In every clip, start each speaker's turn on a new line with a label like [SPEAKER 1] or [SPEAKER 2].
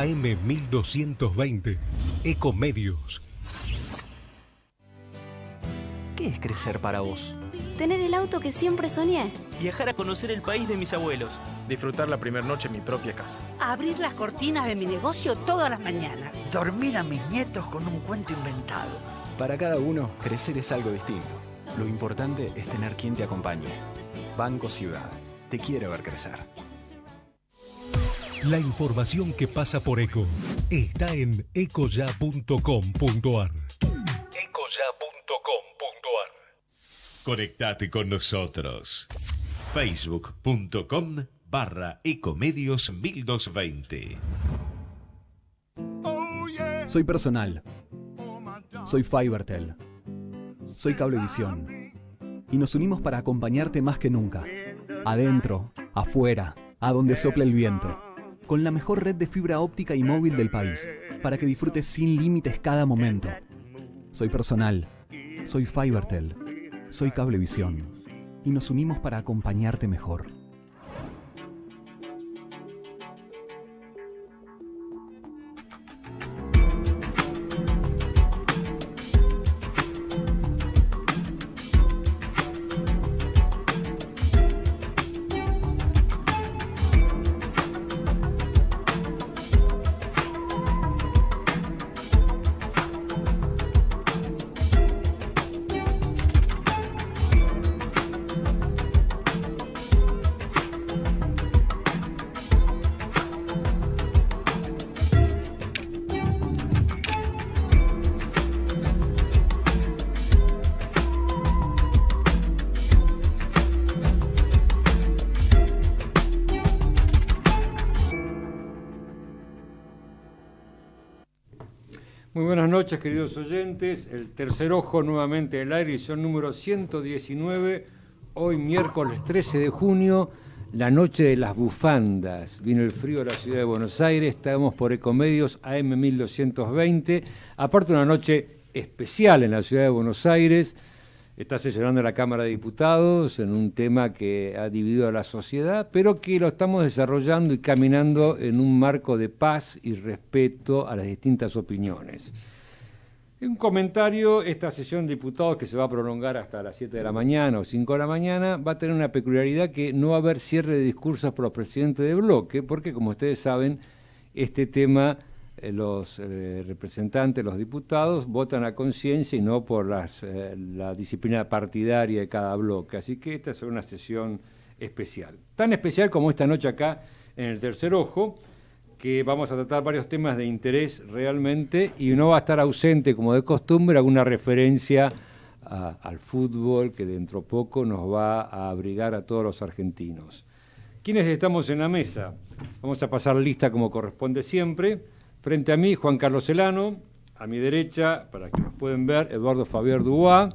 [SPEAKER 1] AM1220. Ecomedios.
[SPEAKER 2] ¿Qué es crecer para vos? Tener el auto que siempre soñé. Viajar a conocer el país de mis abuelos. Disfrutar la primera noche en mi propia casa. Abrir las cortinas de mi
[SPEAKER 3] negocio todas las mañanas. Dormir a mis nietos con un cuento inventado.
[SPEAKER 2] Para cada uno, crecer es algo distinto. Lo importante es tener quien te acompañe. Banco Ciudad. Te quiero ver crecer. La información que pasa
[SPEAKER 1] por ECO está en ecoya.com.ar. Ecoya.com.ar. Conectate con nosotros. Facebook.com barra Ecomedios 1220.
[SPEAKER 2] Soy personal. Soy Fibertel. Soy Cablevisión. Y nos unimos para acompañarte más que nunca. Adentro, afuera, a donde sopla el viento con la mejor red de fibra óptica y móvil del país, para que disfrutes sin límites cada momento. Soy personal, soy Fibertel, soy Cablevisión y nos unimos para acompañarte mejor.
[SPEAKER 4] Muy buenas noches, queridos oyentes. El tercer ojo nuevamente en el aire, son número 119. Hoy, miércoles 13 de junio, la noche de las bufandas. Vino el frío a la ciudad de Buenos Aires, estamos por Ecomedios AM 1220. Aparte, una noche especial en la ciudad de Buenos Aires está sesionando la Cámara de Diputados en un tema que ha dividido a la sociedad, pero que lo estamos desarrollando y caminando en un marco de paz y respeto a las distintas opiniones. Un comentario, esta sesión de diputados que se va a prolongar hasta las 7 de la mañana o 5 de la mañana, va a tener una peculiaridad que no va a haber cierre de discursos por los presidentes de bloque, porque como ustedes saben, este tema eh, los eh, representantes, los diputados, votan a conciencia y no por eh, la disciplina partidaria de cada bloque. Así que esta es una sesión especial. Tan especial como esta noche acá en el Tercer Ojo, que vamos a tratar varios temas de interés realmente y no va a estar ausente, como de costumbre, alguna referencia al fútbol que dentro poco nos va a abrigar a todos los argentinos. ¿Quiénes estamos en la mesa? Vamos a pasar lista como corresponde siempre. Frente a mí, Juan Carlos Celano. A mi derecha, para que nos pueden ver, Eduardo Fabián Duá,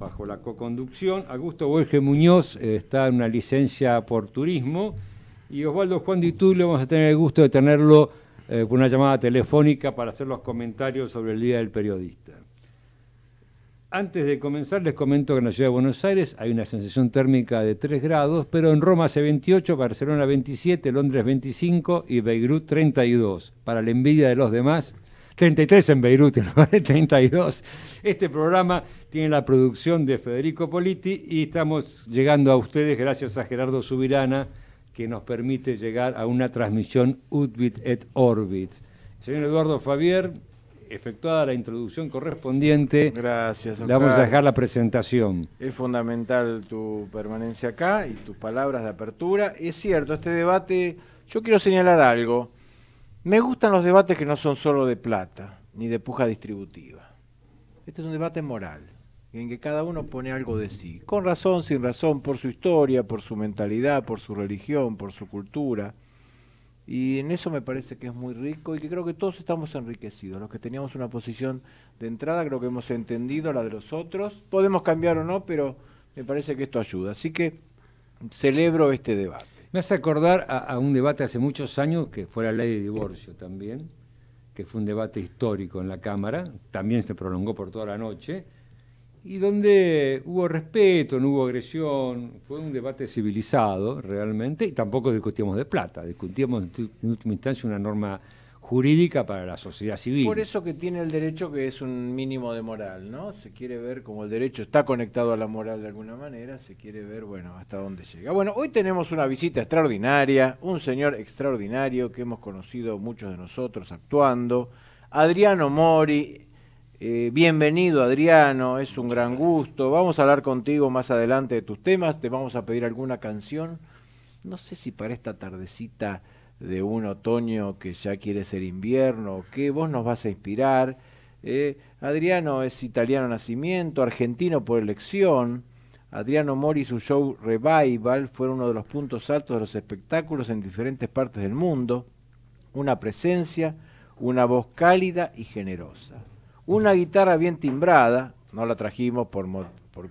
[SPEAKER 4] bajo la coconducción, Augusto Borges Muñoz eh, está en una licencia por turismo. Y Osvaldo Juan de le vamos a tener el gusto de tenerlo con eh, una llamada telefónica para hacer los comentarios sobre el Día del Periodista. Antes de comenzar, les comento que en la ciudad de Buenos Aires hay una sensación térmica de 3 grados, pero en Roma hace 28, Barcelona 27, Londres 25 y Beirut 32. Para la envidia de los demás, 33 en Beirut, en 32. Este programa tiene la producción de Federico Politi y estamos llegando a ustedes gracias a Gerardo Subirana, que nos permite llegar a una transmisión Utbit et Orbit. Señor Eduardo Fabier, efectuada la introducción correspondiente, Gracias, le vamos a dejar la presentación. Es fundamental tu permanencia acá y tus palabras
[SPEAKER 5] de apertura. Es cierto, este debate, yo quiero señalar algo. Me gustan los debates que no son solo de plata, ni de puja distributiva. Este es un debate moral, en que cada uno pone algo de sí, con razón, sin razón, por su historia, por su mentalidad, por su religión, por su cultura. Y en eso me parece que es muy rico y que creo que todos estamos enriquecidos. Los que teníamos una posición de entrada, creo que hemos entendido la de
[SPEAKER 4] los otros. Podemos cambiar o no, pero me parece que esto ayuda. Así que celebro este debate. Me hace acordar a, un debate hace muchos años que fue la ley de divorcio también, que fue un debate histórico en la Cámara, también se prolongó por toda la noche y donde hubo respeto, no hubo agresión, fue un debate civilizado realmente, y tampoco discutíamos de plata, discutíamos en última instancia una norma jurídica para la sociedad civil. Por
[SPEAKER 5] eso que tiene el derecho que es un mínimo de moral, ¿no? Se quiere ver como el derecho está conectado a la moral de alguna manera, se quiere ver, bueno, hasta dónde llega. Bueno, hoy tenemos una visita extraordinaria, un señor extraordinario que hemos conocido muchos de nosotros actuando, Adriano Mori, eh, bienvenido Adriano, es un gran gusto. Vamos a hablar contigo más adelante de tus temas, te vamos a pedir alguna canción. No sé si para esta tardecita de un otoño que ya quiere ser invierno Que qué, vos nos vas a inspirar. Eh, Adriano es italiano nacimiento, argentino por elección. Adriano Mori y su show Revival fueron uno de los puntos altos de los espectáculos en diferentes partes del mundo. Una presencia, una voz cálida y generosa una guitarra bien timbrada, no la trajimos por,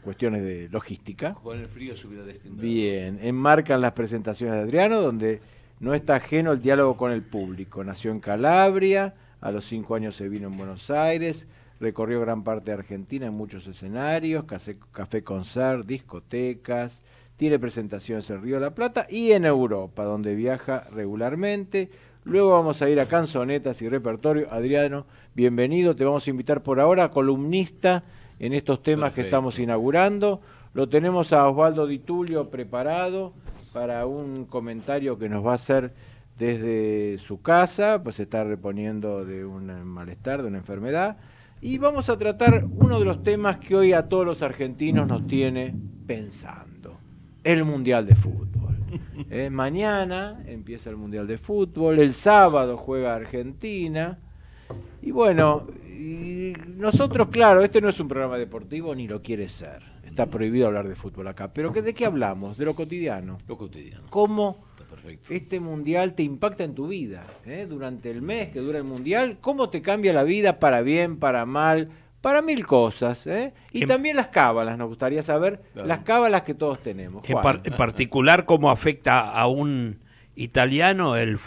[SPEAKER 5] cuestiones de logística.
[SPEAKER 6] Con el frío se hubiera
[SPEAKER 5] Bien, enmarcan las presentaciones de Adriano, donde no está ajeno el diálogo con el público. Nació en Calabria, a los cinco años se vino en Buenos Aires, recorrió gran parte de Argentina en muchos escenarios, café, café concert, discotecas, tiene presentaciones en Río de la Plata y en Europa, donde viaja regularmente. Luego vamos a ir a canzonetas y repertorio. Adriano, bienvenido. Te vamos a invitar por ahora, a columnista en estos temas que estamos inaugurando. Lo tenemos a Osvaldo Di Tulio preparado para un comentario que nos va a hacer desde su casa, pues se está reponiendo de un malestar, de una enfermedad. Y vamos a tratar uno de los temas que hoy a todos los argentinos nos tiene pensando, el Mundial de Fútbol. Eh, mañana empieza el Mundial de Fútbol, el sábado juega Argentina. Y bueno, y nosotros, claro, este no es un programa deportivo ni lo quiere ser. Está prohibido hablar de fútbol acá. Pero ¿de qué hablamos? De lo cotidiano. Lo cotidiano. ¿Cómo este mundial te impacta en tu vida? Eh? Durante el mes que dura el mundial, ¿cómo te cambia la vida para bien, para mal? para mil cosas. ¿eh? Y también las cábalas, nos gustaría saber las cábalas que todos tenemos. En,
[SPEAKER 3] particular, cómo afecta a un italiano el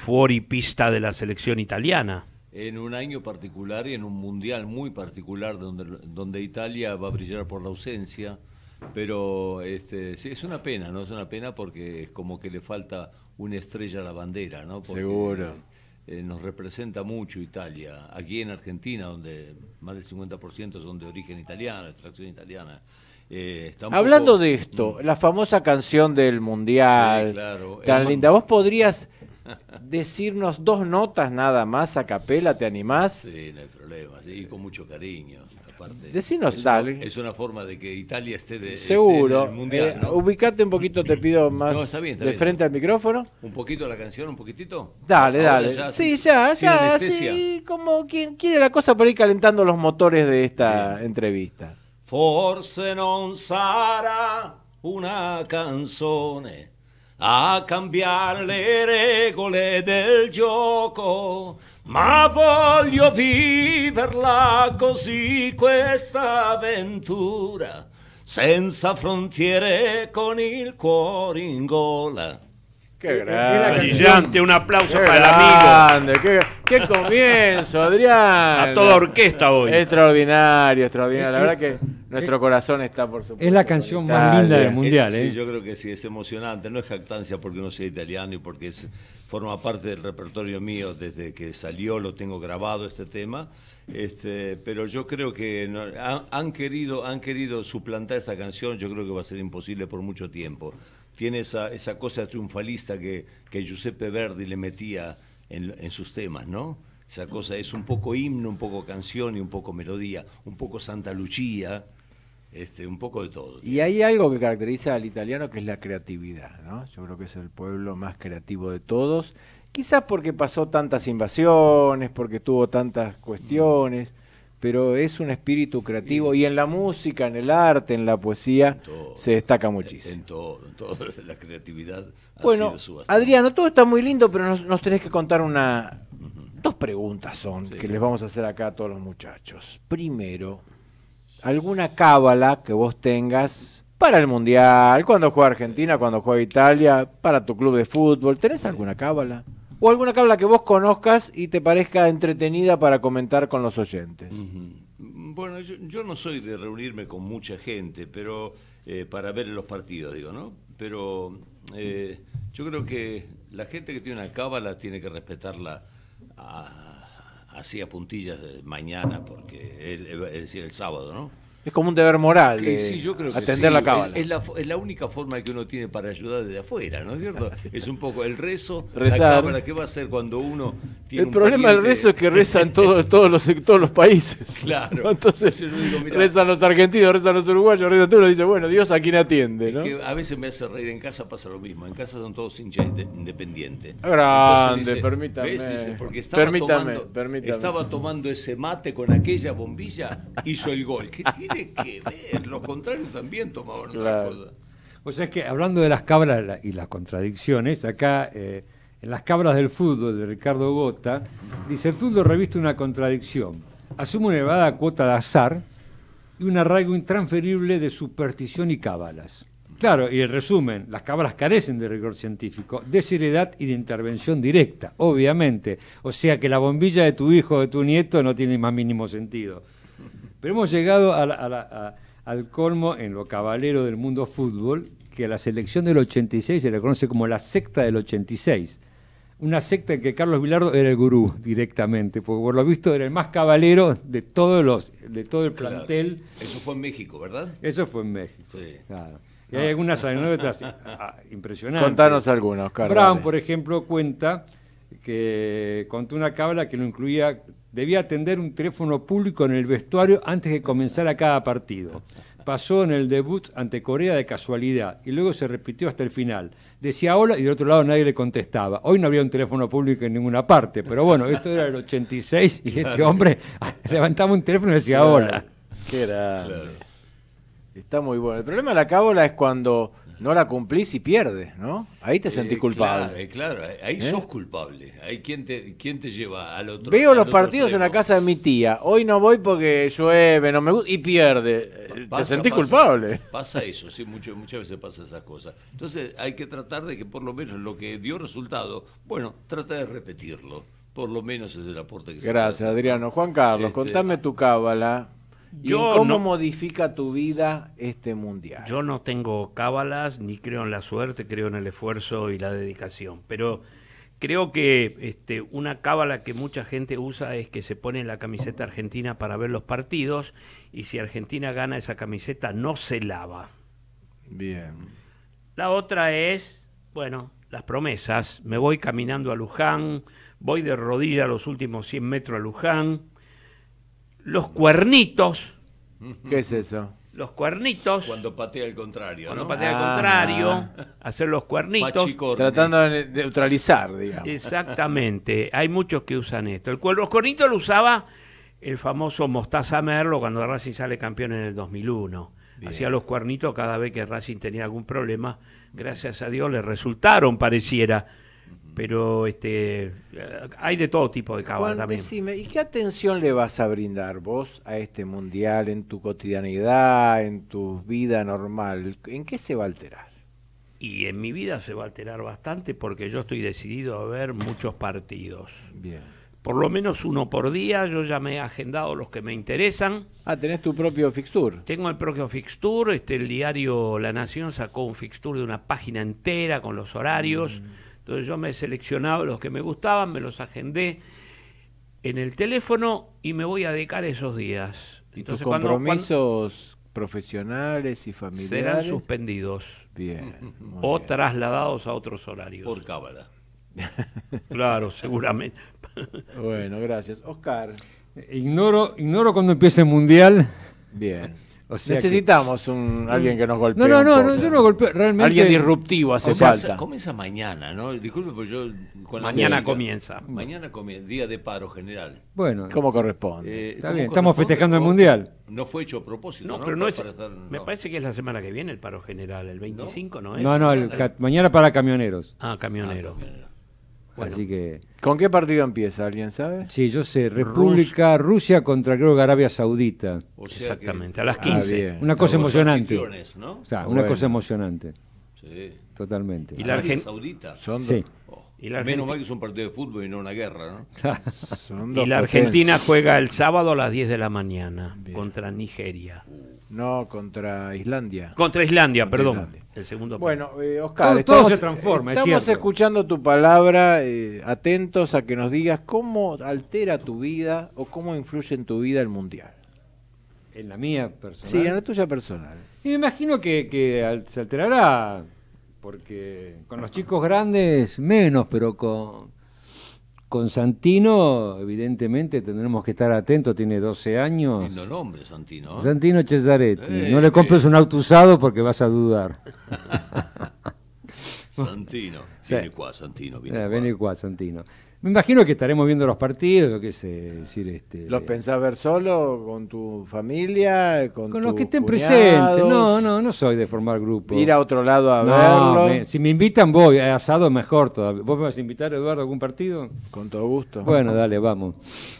[SPEAKER 3] pista de la selección italiana.
[SPEAKER 6] En un año particular y en un mundial muy particular donde, Italia va a brillar por la ausencia. Pero este, sí, es una pena, ¿no? Es una pena porque es como que le falta una estrella a la bandera, ¿no? Seguro eh, nos representa mucho Italia. Aquí en Argentina, donde más del 50% son de origen italiano, extracción italiana. Eh, estamos Hablando de mm. esto,
[SPEAKER 5] la famosa canción del Mundial, tan linda, vos podrías decirnos dos notas nada más a capela, ¿te animás?
[SPEAKER 6] Sí, no hay problema, sí, con mucho cariño. Decinos, es Una, forma de que Italia esté de Seguro. mundial. Eh,
[SPEAKER 5] ubicate un poquito, te pido más de frente al micrófono.
[SPEAKER 6] ¿Un poquito la canción, un poquitito? Dale, dale. sí, ya, ya,
[SPEAKER 5] así, como quien quiere la cosa por ir calentando los motores de esta entrevista.
[SPEAKER 7] Forse non sarà una canzone a cambiare le regole del gioco, ma voglio viverla così questa avventura, senza frontiere con il cuore in gola. Qué grande. Brillante, un aplauso para el Qué,
[SPEAKER 5] comienzo, Adrián. A toda orquesta hoy. Extraordinario, extraordinario. La eh, verdad que eh, nuestro eh, corazón está por supuesto.
[SPEAKER 4] Es la canción
[SPEAKER 6] más linda del mundial, ¿eh? Sí,
[SPEAKER 5] yo creo que sí, es emocionante. No es
[SPEAKER 6] jactancia porque no sea italiano y porque forma parte del repertorio mío desde que salió, lo tengo grabado este tema. Este, pero yo creo que han, querido, han querido suplantar esta canción, yo creo que va a ser imposible por mucho tiempo tiene esa, esa cosa triunfalista que, que Giuseppe Verdi le metía en, en, sus temas, ¿no? Esa cosa es un poco himno, un poco canción y un poco melodía, un poco Santa Lucía, este, un poco de todo.
[SPEAKER 5] Y hay algo que caracteriza al italiano que es la creatividad, ¿no? Yo creo que es el pueblo más creativo de todos, quizás porque pasó tantas invasiones, porque tuvo tantas cuestiones pero es un espíritu creativo y, en la música, en el arte, en la poesía se destaca muchísimo. En
[SPEAKER 6] todo, en todo, la creatividad.
[SPEAKER 5] bueno, Adriano, todo está muy lindo, pero nos, tenés que contar una... Dos preguntas son que les vamos a hacer acá a todos los muchachos. Primero, alguna cábala que vos tengas para el Mundial, cuando juega Argentina, cuando juega Italia, para tu club de fútbol, ¿tenés alguna cábala? o alguna cábala que vos conozcas y te parezca entretenida para comentar con los oyentes.
[SPEAKER 6] Bueno, yo, no soy de reunirme con mucha gente, pero eh, para ver los partidos, digo, ¿no? Pero eh, yo creo que la gente que tiene una cábala tiene que respetarla así a puntillas eh, mañana, porque es decir, el sábado, ¿no?
[SPEAKER 5] Es como un deber moral atender la cábala.
[SPEAKER 6] Es, la, única forma que uno tiene para ayudar desde afuera, ¿no es cierto? Es un poco el rezo, la cábala, ¿qué va a hacer cuando uno tiene El problema del rezo es que rezan todos,
[SPEAKER 5] todos, los, los países. Claro. Entonces, rezan los argentinos, rezan los uruguayos, rezan tú, dice, bueno, Dios a quien atiende,
[SPEAKER 6] a veces me hace reír, en casa pasa lo mismo, en casa son todos hinchas independientes. Grande, permítame. porque estaba tomando, Estaba tomando ese mate con aquella bombilla, hizo el gol. ¿Qué que ver, lo contrario también tomaban otra cosa
[SPEAKER 4] O sea que hablando de las cabras y las contradicciones, acá eh, en Las Cabras del Fútbol de Ricardo Gota, dice: el fútbol reviste una contradicción. Asume una elevada cuota de azar y un arraigo intransferible de superstición y cábalas. Claro, y en resumen, las cabras carecen de rigor científico, de seriedad y de intervención directa, obviamente. O sea que la bombilla de tu hijo o de tu nieto no tiene más mínimo sentido. Pero hemos llegado al colmo en lo cabalero del mundo fútbol, que a la selección del 86 se le conoce como la secta del 86. Una secta en que Carlos Vilardo era el gurú directamente, porque por lo visto era el más cabalero de todos los, de todo el plantel. Eso fue en México, ¿verdad? Eso fue en México. Claro. Y hay algunas anécdotas ah, impresionantes. Contanos algunas, Carlos. Brown, por ejemplo, cuenta que contó una cábala que lo incluía Debía atender un teléfono público en el vestuario antes de comenzar a cada partido. Pasó en el debut ante Corea de casualidad y luego se repitió hasta el final. Decía hola y del otro lado nadie le contestaba. Hoy no había un teléfono público en ninguna parte, pero bueno, esto era el 86 y este hombre levantaba un teléfono y decía hola.
[SPEAKER 5] Qué Está muy bueno. El problema de la cábola es cuando no la cumplís y pierdes, ¿no? Ahí te sentís eh, culpable. Claro, eh, eh, ahí sos
[SPEAKER 6] culpable. Ahí quién te, quién te lleva al otro. Veo los partidos en
[SPEAKER 5] la casa de mi tía. Hoy no voy porque llueve, no me gusta. Y pierde. te sentís culpable.
[SPEAKER 6] Pasa eso, sí, mucho, muchas veces pasa esas cosas. Entonces hay que tratar de que por lo menos lo que dio resultado, bueno, trata de repetirlo. Por lo menos es el aporte que Gracias,
[SPEAKER 5] se Gracias, Adriano. Juan Carlos, este, contame tu cábala cómo modifica tu vida este mundial?
[SPEAKER 3] Yo no tengo cábalas, ni creo en la suerte, creo en el esfuerzo y la dedicación. Pero creo que este, una cábala que mucha gente usa es que se pone la camiseta argentina para ver los partidos y si Argentina gana esa camiseta no se lava. Bien. La otra es, bueno, las promesas. Me voy caminando a Luján, voy de rodilla los últimos 100 metros a Luján los cuernitos. ¿Qué es eso? Los cuernitos. Cuando patea al contrario. Cuando ¿no? patea al ah. contrario, hacer los cuernitos. Tratando de neutralizar, digamos. Exactamente. Hay muchos que usan esto. El, los cuernitos lo usaba el famoso Mostaza Merlo cuando Racing sale campeón en el 2001. Hacía los cuernitos cada vez que Racing tenía algún problema. Gracias a Dios le resultaron, pareciera pero este hay de todo tipo de cábala Juan, también. Decime,
[SPEAKER 5] ¿y qué atención le vas a brindar vos a este mundial en tu cotidianidad, en tu vida normal? ¿En qué se va a alterar?
[SPEAKER 3] Y en mi vida se va a alterar bastante porque yo estoy decidido a ver muchos partidos.
[SPEAKER 5] Bien. Por lo menos
[SPEAKER 3] uno por día, yo ya me he agendado los que me interesan. Ah, tenés tu propio fixture. Tengo el propio fixture, este, el diario La Nación sacó un fixture de una página entera con los horarios. Mm. Entonces yo me seleccionaba los que me gustaban, me los agendé en el teléfono y me voy a dedicar esos días. ¿Y Entonces, tus
[SPEAKER 5] compromisos profesionales y familiares? Serán suspendidos. Bien.
[SPEAKER 7] O
[SPEAKER 3] trasladados a otros horarios. Por cábala. claro, seguramente. bueno, gracias.
[SPEAKER 5] Oscar.
[SPEAKER 4] Ignoro, ignoro cuando empiece el mundial. Bien. Necesitamos un, alguien que nos golpee. No, no, no, yo no golpeo. Alguien disruptivo hace falta.
[SPEAKER 5] Comienza
[SPEAKER 6] mañana, ¿no? Disculpe, pues yo. mañana comienza. Mañana comienza, día de paro general.
[SPEAKER 4] Bueno. como corresponde? Eh, estamos festejando el mundial.
[SPEAKER 6] No fue hecho a propósito.
[SPEAKER 3] No, pero no Me parece que es la semana que viene el paro general, el 25, ¿no? es? no,
[SPEAKER 4] mañana para camioneros. Ah, camioneros. Ah, Así que.
[SPEAKER 5] ¿Con qué partido empieza? ¿Alguien sabe?
[SPEAKER 4] Sí, yo sé. República Rusia contra creo que Arabia Saudita. Exactamente, a las 15. Ah, una cosa emocionante. O sea, una cosa emocionante. Sí. Totalmente. Y la oh. Argentina. Saudita. sí.
[SPEAKER 6] Y Menos mal que es un partido de fútbol y no una guerra, ¿no? y la Argentina juega
[SPEAKER 3] el sábado a las 10 de la mañana contra Nigeria. Uh.
[SPEAKER 5] No, contra Islandia. Contra Islandia, perdón. El segundo. Bueno, eh, Oscar, todo, estamos, se transforma. Estamos escuchando tu palabra, eh, atentos a que nos digas cómo altera tu
[SPEAKER 4] vida o cómo influye en tu vida el mundial. En la mía personal. Sí, en la tuya personal. Y me imagino que se alterará, porque con los chicos grandes menos, pero con, con Santino, evidentemente tendremos que estar atentos, tiene 12 años. Santino. ¿eh? Santino Cesaretti. no le compres un auto usado porque vas a dudar. Santino. Viene sí. qua, Santino. Viene, eh, qua. Santino. Me imagino que estaremos viendo los partidos, qué sé, decir, este.
[SPEAKER 5] ¿Los pensás ver solo, con tu familia, con, los que estén presentes?
[SPEAKER 4] No, no, no soy de formar grupo. Ir a otro lado a no, si me invitan voy, asado mejor todavía. ¿Vos me vas a invitar, Eduardo, a algún partido? Con todo gusto. Bueno, dale, vamos.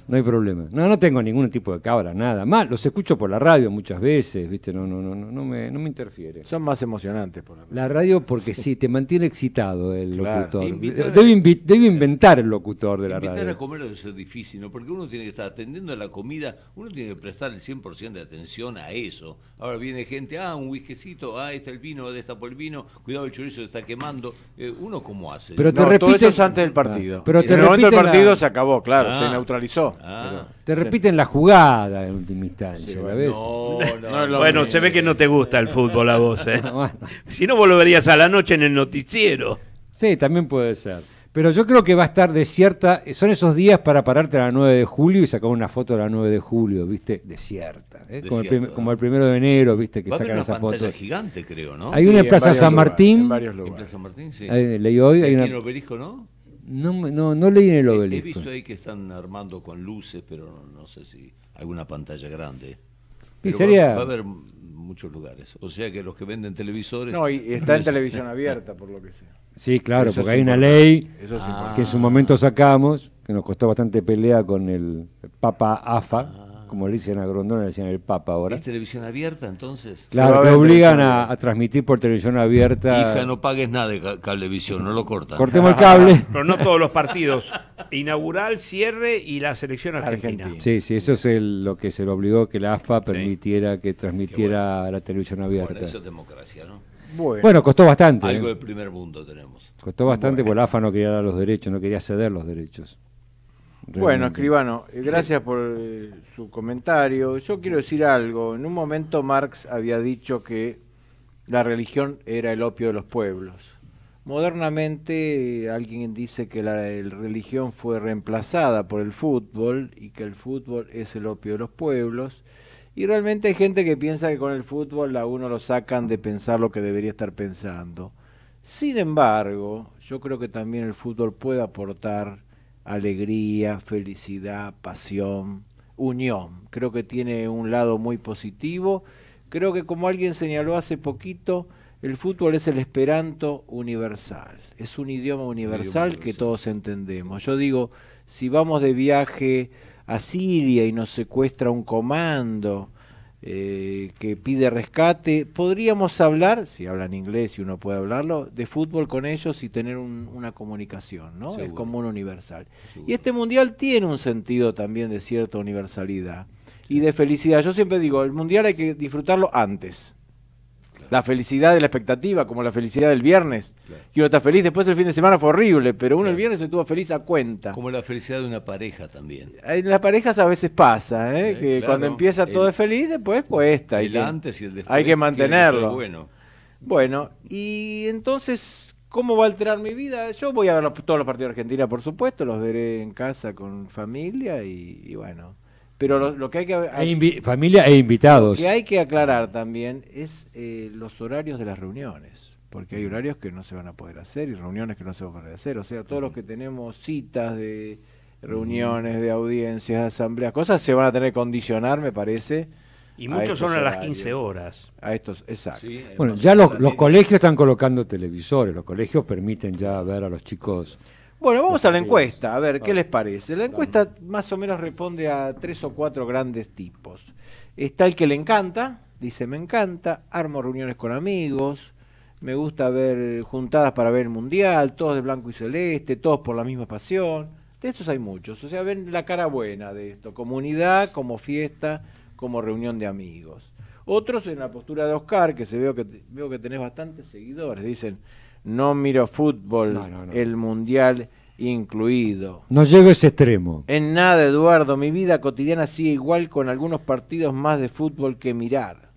[SPEAKER 4] No hay problema. No, no tengo ningún tipo de cabra, nada. Más, los escucho por la radio muchas veces, viste, no, no, no, no me, no me interfiere. Son más emocionantes por la radio. La radio porque sí, te mantiene excitado el locutor. Debe, debe inventar el locutor de la a
[SPEAKER 6] comer debe difícil, ¿no? Porque uno tiene que estar atendiendo a la comida, uno tiene que prestar el 100% de atención a eso. Ahora viene gente, ah, un whiskycito, ah, está el vino, de está por el vino, cuidado el chorizo se está quemando. Eh, ¿Uno
[SPEAKER 5] cómo hace? Pero te eso es antes del partido. Ah, pero te en el momento del partido se acabó, claro, se ah. neutralizó.
[SPEAKER 4] Ah. te repiten la jugada en última instancia,
[SPEAKER 5] No, bueno, se ve
[SPEAKER 3] que no te gusta el fútbol a vos, ¿eh? Si no, volverías a la noche en el noticiero.
[SPEAKER 4] Sí, también puede ser. Pero yo creo que va a estar desierta. Son esos días para pararte a la 9 de julio y sacar una foto a la 9 de julio, ¿viste? Desierta. ¿eh? como, el primero de enero, ¿viste? Que sacan esas fotos. gigante, creo, ¿no? Hay una en Plaza San Martín. En
[SPEAKER 5] varios lugares. En Plaza San Martín,
[SPEAKER 4] sí. ¿Hay leí hoy. en el
[SPEAKER 6] obelisco, ¿no?
[SPEAKER 4] No, no, no leí en el obelisco. He,
[SPEAKER 6] visto ahí que están armando con luces, pero no, no sé si alguna pantalla grande.
[SPEAKER 4] Va, a haber
[SPEAKER 6] muchos lugares. O sea que los que venden televisores... No, y está en televisión abierta,
[SPEAKER 5] por lo que sea
[SPEAKER 4] Sí, claro, porque hay una ley ah. que en su momento sacamos, que nos costó bastante pelea con el Papa AFA como le dicen a Grondona, le decían el Papa ahora. ¿Es
[SPEAKER 6] televisión abierta entonces?
[SPEAKER 4] La obligan a, transmitir por televisión abierta. Hija,
[SPEAKER 6] no pagues nada de cablevisión, no
[SPEAKER 3] lo cortan. Cortemos el cable. Pero no todos los partidos. Inaugural, cierre y la selección argentina.
[SPEAKER 4] Sí, sí, eso es lo que se le obligó que la AFA permitiera que transmitiera la televisión abierta. Bueno, eso
[SPEAKER 5] es democracia, ¿no?
[SPEAKER 4] Bueno. costó bastante. Algo ¿eh?
[SPEAKER 5] del primer mundo tenemos.
[SPEAKER 4] Costó bastante porque la AFA no quería dar los derechos, no quería ceder los derechos. Bueno,
[SPEAKER 5] escribano, eh, gracias por eh, su comentario. Yo quiero decir algo. En un momento Marx había dicho que la religión era el opio de los pueblos. Modernamente eh, alguien dice que la religión fue reemplazada por el fútbol y que el fútbol es el opio de los pueblos. Y realmente hay gente que piensa que con el fútbol a uno lo sacan de pensar lo que debería estar pensando. Sin embargo, yo creo que también el fútbol puede aportar alegría, felicidad, pasión, unión. Creo que tiene un lado muy positivo. Creo que como alguien señaló hace poquito, el fútbol es el esperanto universal, es un idioma universal, que todos entendemos. Yo digo, si vamos de viaje a Siria y nos secuestra un comando, eh, que pide rescate. Podríamos hablar, si hablan inglés y uno puede hablarlo, de fútbol con ellos y tener una comunicación, ¿no? Es común universal. Y este mundial tiene un sentido también de cierta universalidad y de felicidad. Yo siempre digo, el mundial hay que disfrutarlo antes. La felicidad de la expectativa, como la felicidad del viernes. Que uno está feliz, después el fin de semana fue horrible, pero uno el viernes se tuvo feliz a cuenta.
[SPEAKER 6] Como la felicidad de una pareja también.
[SPEAKER 5] En eh, las parejas a veces pasa, ¿eh? que cuando empieza todo es feliz, después cuesta. El antes y el después. Hay que mantenerlo. bueno. bueno, y entonces, ¿cómo va a alterar mi vida? Yo voy a ver todos los partidos de Argentina, por supuesto, los veré en casa con familia y bueno pero lo, que hay que... E
[SPEAKER 4] familia e invitados. que
[SPEAKER 5] hay que aclarar también es eh, los horarios de las reuniones, porque hay horarios que no se van a poder hacer y reuniones que no se van a poder hacer. O sea, todos los que tenemos citas de reuniones, de audiencias, de asambleas, cosas se van a tener que condicionar, me parece. Y muchos son a las 15 horas. A estos, exacto. bueno,
[SPEAKER 4] ya los colegios están colocando televisores, los colegios permiten ya ver a los chicos
[SPEAKER 5] bueno, vamos a la encuesta, a ver, ¿qué les parece? La encuesta más o menos responde a tres o cuatro grandes tipos. Está el que le encanta, dice me encanta, armo reuniones con amigos, me gusta ver juntadas para ver el mundial, todos de blanco y celeste, todos por la misma pasión. De estos hay muchos, o sea, ven la cara buena de esto, comunidad como fiesta, como reunión de amigos. Otros en la postura de Oscar, que se veo que veo que tenés bastantes seguidores, dicen no miro fútbol, el mundial incluido. No llego a
[SPEAKER 4] ese extremo.
[SPEAKER 5] En nada, Eduardo, mi vida cotidiana sigue igual con algunos partidos más de fútbol que mirar.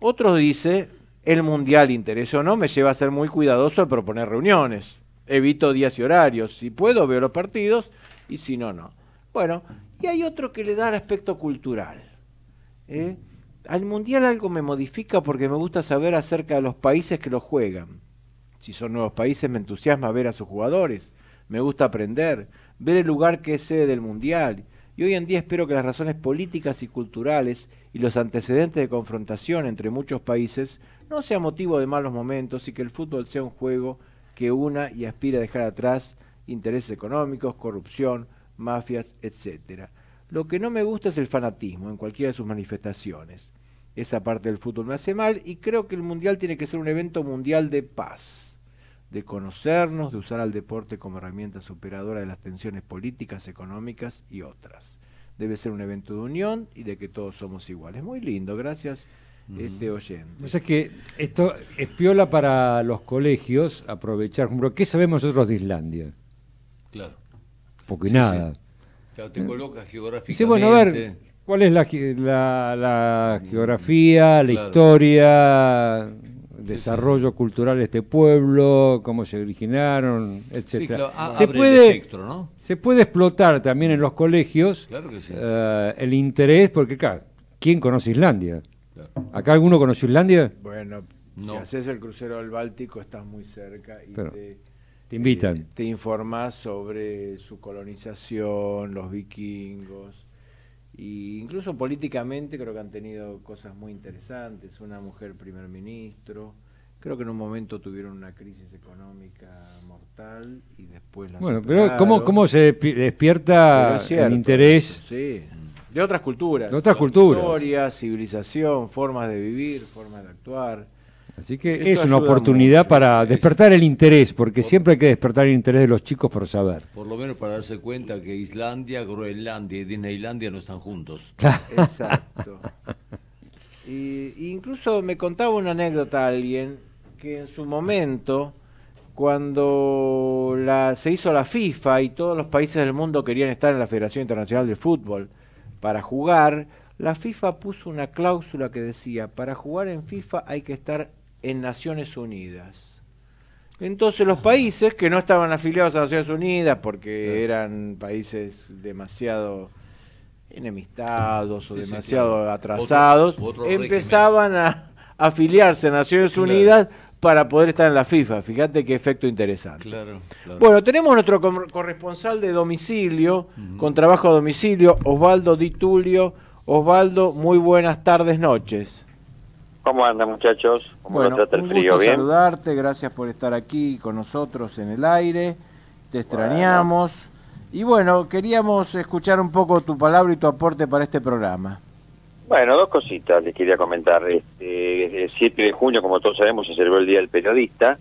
[SPEAKER 5] Otros dice, el mundial interés o no me lleva a ser muy cuidadoso al proponer reuniones. Evito días y horarios. Si puedo, veo los partidos y si no, no. Bueno, y hay otro que le da el aspecto cultural. ¿eh? Al mundial algo me modifica porque me gusta saber acerca de los países que lo juegan si son nuevos países, me entusiasma ver a sus jugadores, me gusta aprender, ver el lugar que es sede del Mundial. Y hoy en día espero que las razones políticas y culturales y los antecedentes de confrontación entre muchos países no sean motivo de malos momentos y que el fútbol sea un juego que una y aspira a dejar atrás intereses económicos, corrupción, mafias, etc. Lo que no me gusta es el fanatismo en cualquiera de sus manifestaciones. Esa parte del fútbol me hace mal y creo que el Mundial tiene que ser un evento mundial de paz de conocernos, de usar al deporte como herramienta superadora de las tensiones políticas, económicas y otras. Debe ser un evento de unión y de que todos somos iguales. Muy lindo, gracias este oyente.
[SPEAKER 4] O sea que esto es piola para los colegios aprovechar. ¿Qué sabemos nosotros de Islandia? Claro. Porque nada. Claro, te
[SPEAKER 6] geográficamente. Eh, bueno, a ver,
[SPEAKER 4] ¿cuál es la, mm, geografía, la historia? desarrollo cultural de este pueblo, cómo se originaron, etcétera. Ah, se, puede, se puede explotar también en los colegios eh, el interés, porque acá, ¿quién conoce Islandia? ¿Acá alguno conoce Islandia?
[SPEAKER 5] Bueno, si haces el crucero del Báltico estás muy cerca y te, invitan. Eh, te informás sobre su colonización, los vikingos. Y incluso políticamente creo que han tenido cosas muy interesantes, una mujer primer ministro, creo que en un momento tuvieron una crisis económica mortal y después la Bueno, pero ¿cómo,
[SPEAKER 4] se despierta el interés?
[SPEAKER 5] de otras culturas. De otras culturas. Historia, civilización, formas de vivir, formas de actuar. Así que
[SPEAKER 6] es una oportunidad para despertar el
[SPEAKER 4] interés, porque siempre hay que despertar el interés de los chicos por saber.
[SPEAKER 6] Por lo menos para darse cuenta que Islandia, Groenlandia y Disneylandia no están juntos. Exacto.
[SPEAKER 4] y,
[SPEAKER 5] incluso me contaba una anécdota alguien que en su momento, cuando se hizo la FIFA y todos los países del mundo querían estar en la Federación Internacional de Fútbol para jugar, la FIFA puso una cláusula que decía, para jugar en FIFA hay que estar en Naciones Unidas. Entonces los países que no estaban afiliados a Naciones Unidas porque eran países demasiado enemistados o demasiado atrasados, empezaban a afiliarse a Naciones Unidas para poder estar en la FIFA. Fíjate qué efecto interesante. Bueno, tenemos nuestro corresponsal de domicilio, con trabajo a domicilio, Osvaldo Di Tulio. Osvaldo, muy buenas tardes, noches.
[SPEAKER 8] ¿Cómo andan muchachos? ¿Cómo bueno, trata el frío? Gusto
[SPEAKER 5] saludarte, gracias por estar aquí con nosotros en el aire, te extrañamos. Y bueno, queríamos escuchar un poco tu palabra y tu aporte para este programa.
[SPEAKER 8] Bueno, dos cositas les quería comentar. Este, el 7 de junio, como todos sabemos, se cerró el Día del Periodista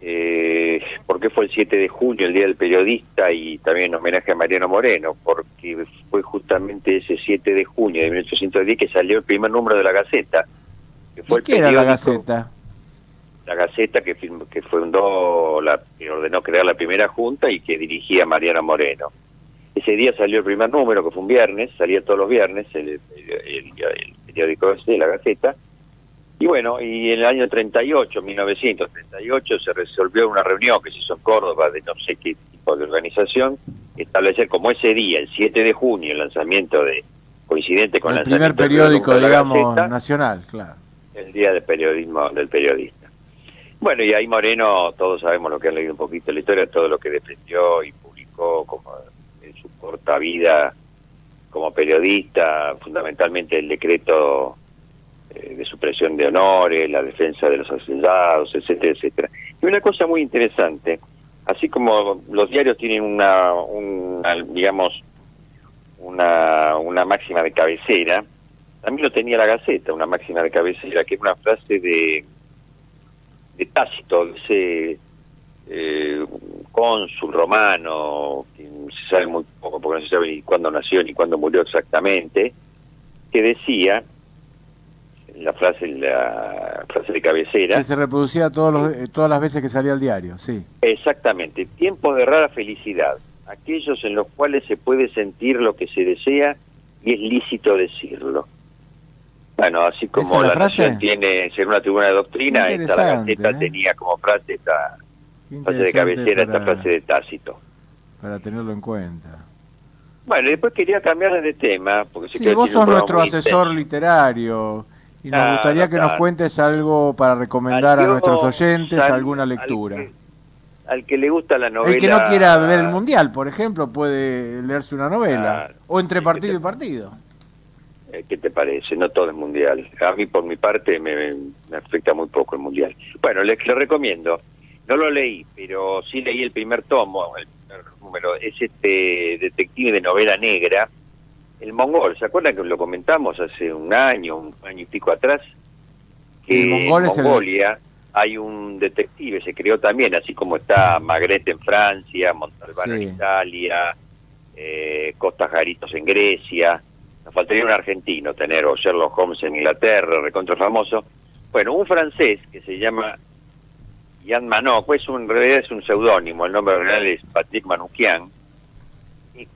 [SPEAKER 8] eh, ¿por qué fue el 7 de junio, el Día del Periodista, y también en homenaje a Mariano Moreno? Porque fue justamente ese 7 de junio de 1810 que salió el primer número de la Gaceta. Que fue el qué era la
[SPEAKER 5] Gaceta?
[SPEAKER 8] La Gaceta que, que fundó, la, ordenó crear la primera junta y que dirigía Mariano Moreno. Ese día salió el primer número, que fue un viernes, salía todos los viernes el periódico de la Gaceta, y bueno, y en el año 38, 1938, se resolvió una reunión que se hizo en Córdoba de no sé qué tipo de organización, establecer como ese día, el 7 de junio, el lanzamiento de, coincidente con el primer periódico, digamos,
[SPEAKER 5] nacional, claro.
[SPEAKER 8] El día del periodismo, del periodista. Bueno, y ahí Moreno, todos sabemos lo que han leído un poquito la historia, todo lo que defendió y publicó como en su corta vida como periodista, fundamentalmente el decreto eh, de supresión de honores, la defensa de los asesinados, etcétera, etcétera. Y una cosa muy interesante, así como los diarios tienen una, digamos, una, una máxima de cabecera, también lo tenía la Gaceta, una máxima de cabecera, que era una frase de, de Tácito, de ese eh, cónsul romano, que se sabe muy poco, porque no se sabe ni cuándo nació ni cuándo murió exactamente, que decía la frase la frase de cabecera que se
[SPEAKER 5] reproducía todos todas las veces que salía el diario sí
[SPEAKER 8] exactamente tiempos de rara felicidad aquellos en los cuales se puede sentir lo que se desea y es lícito decirlo bueno así como la, la frase tiene ser una tribuna de doctrina esta la ¿eh? tenía como frase esta frase de cabecera esta frase de Tácito
[SPEAKER 5] para tenerlo en cuenta
[SPEAKER 8] bueno, después quería cambiar de tema. Porque si vos sos nuestro asesor
[SPEAKER 5] literario. Y nos gustaría que nos cuentes algo para recomendar a nuestros oyentes, alguna lectura
[SPEAKER 8] al que le gusta la novela. El que no quiera ver
[SPEAKER 5] el mundial, por ejemplo, puede leerse una novela. O entre partido y partido.
[SPEAKER 8] Eh, ¿Qué te parece? No todo es mundial. A mí, por mi parte, me, afecta muy poco el mundial. Bueno, le recomiendo. No lo leí, pero sí leí el primer tomo, el primer número. Es este detective de novela negra el mongol, ¿se acuerdan que lo comentamos hace un año, un año y pico atrás? Que en Mongolia hay un detective, se creó también, así como está magrete en Francia, Montalbano en Italia, eh, Costa Jaritos en Grecia, nos faltaría un argentino tener, o Sherlock Holmes en Inglaterra, recontra famoso. Bueno, un francés que se llama Jean Manoc, pues un, en realidad es un seudónimo, el nombre real es Patrick Manoukian,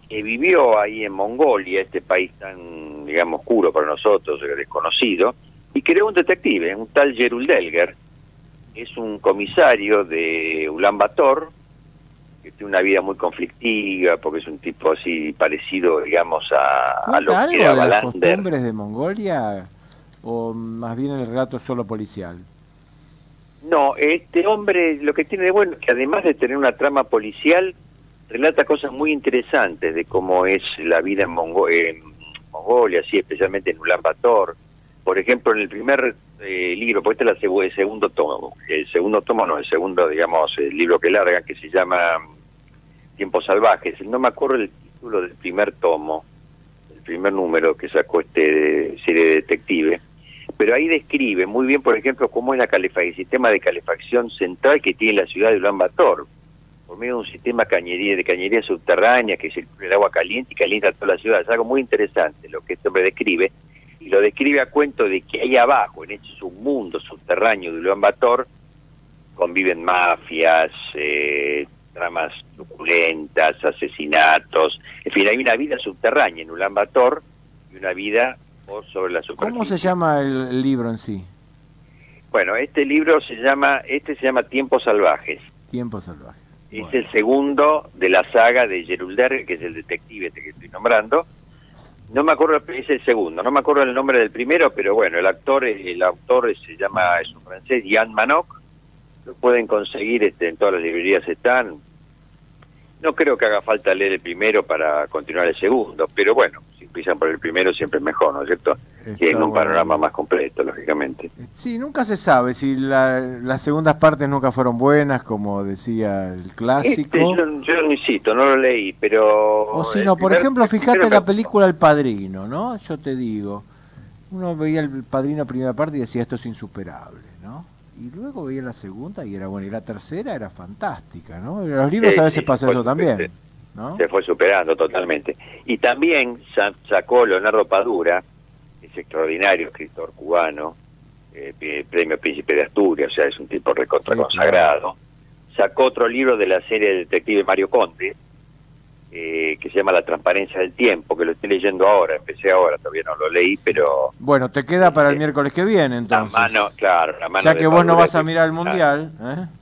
[SPEAKER 8] que vivió ahí en Mongolia, este país tan, digamos, oscuro para nosotros, desconocido, y creó un detective, un tal Jerul Delger, es un comisario de Ulan Bator, que tiene una vida muy conflictiva, porque es un tipo así parecido, digamos, a, los hombres
[SPEAKER 5] de de Mongolia? ¿O más bien el relato solo policial?
[SPEAKER 8] No, este hombre lo que tiene de bueno es que además de tener una trama policial, relata cosas muy interesantes de cómo es la vida en, Mongolia, así especialmente en Ulan Por ejemplo, en el primer eh, libro, porque este es el segundo tomo, el segundo tomo no, el segundo, digamos, el libro que larga, que se llama Tiempos Salvajes. No me acuerdo el título del primer tomo, el primer número que sacó este serie de detective, pero ahí describe muy bien, por ejemplo, cómo es la el sistema de calefacción central que tiene la ciudad de Ulan Bator por medio de un sistema de cañería subterránea, que es el, agua caliente y calienta toda la ciudad. Es algo muy interesante lo que este hombre describe, y lo describe a cuento de que ahí abajo, en un submundo subterráneo de Ulan Bator, conviven mafias, eh, tramas truculentas, asesinatos, en fin, hay una vida subterránea en Ulan Bator y una vida por sobre la superficie. ¿Cómo
[SPEAKER 5] se llama el libro en sí?
[SPEAKER 8] Bueno, este libro se llama, este se llama Tiempos Salvajes. Tiempos Salvajes. Es el segundo de la saga de Gerulder, que es el detective este que estoy nombrando. No me acuerdo, es el segundo, no me acuerdo el nombre del primero, pero bueno, el actor, el autor se llama, es un francés, Yann Manoc. Lo pueden conseguir, este, en todas las librerías están. No creo que haga falta leer el primero para continuar el segundo, pero bueno, Pisan por el primero siempre es mejor, ¿no es cierto? Tienen un panorama más completo, lógicamente.
[SPEAKER 5] Sí, nunca se sabe si las segundas partes nunca fueron buenas, como decía el clásico. Este, yo,
[SPEAKER 8] yo, no insisto, no lo leí, pero... O si no, por ejemplo,
[SPEAKER 5] fíjate la película El Padrino, ¿no? Yo te digo, uno veía El Padrino primera parte y decía, esto es insuperable, ¿no? y luego veía la segunda y era buena, y la tercera era fantástica no En los libros a veces pasa eso también
[SPEAKER 8] se fue superando totalmente. Y también sacó Leonardo Padura, ese extraordinario escritor cubano, eh, premio Príncipe de Asturias, o sea, es un tipo recontra consagrado. Sacó otro libro de la serie de detective Mario Conde, eh, que se llama La Transparencia del Tiempo, que lo estoy leyendo ahora, empecé ahora, todavía no lo leí, pero...
[SPEAKER 5] Bueno, te queda para el eh, miércoles que viene,
[SPEAKER 8] entonces. La mano, claro, Ya que vos no vas a mirar el Mundial, ¿eh?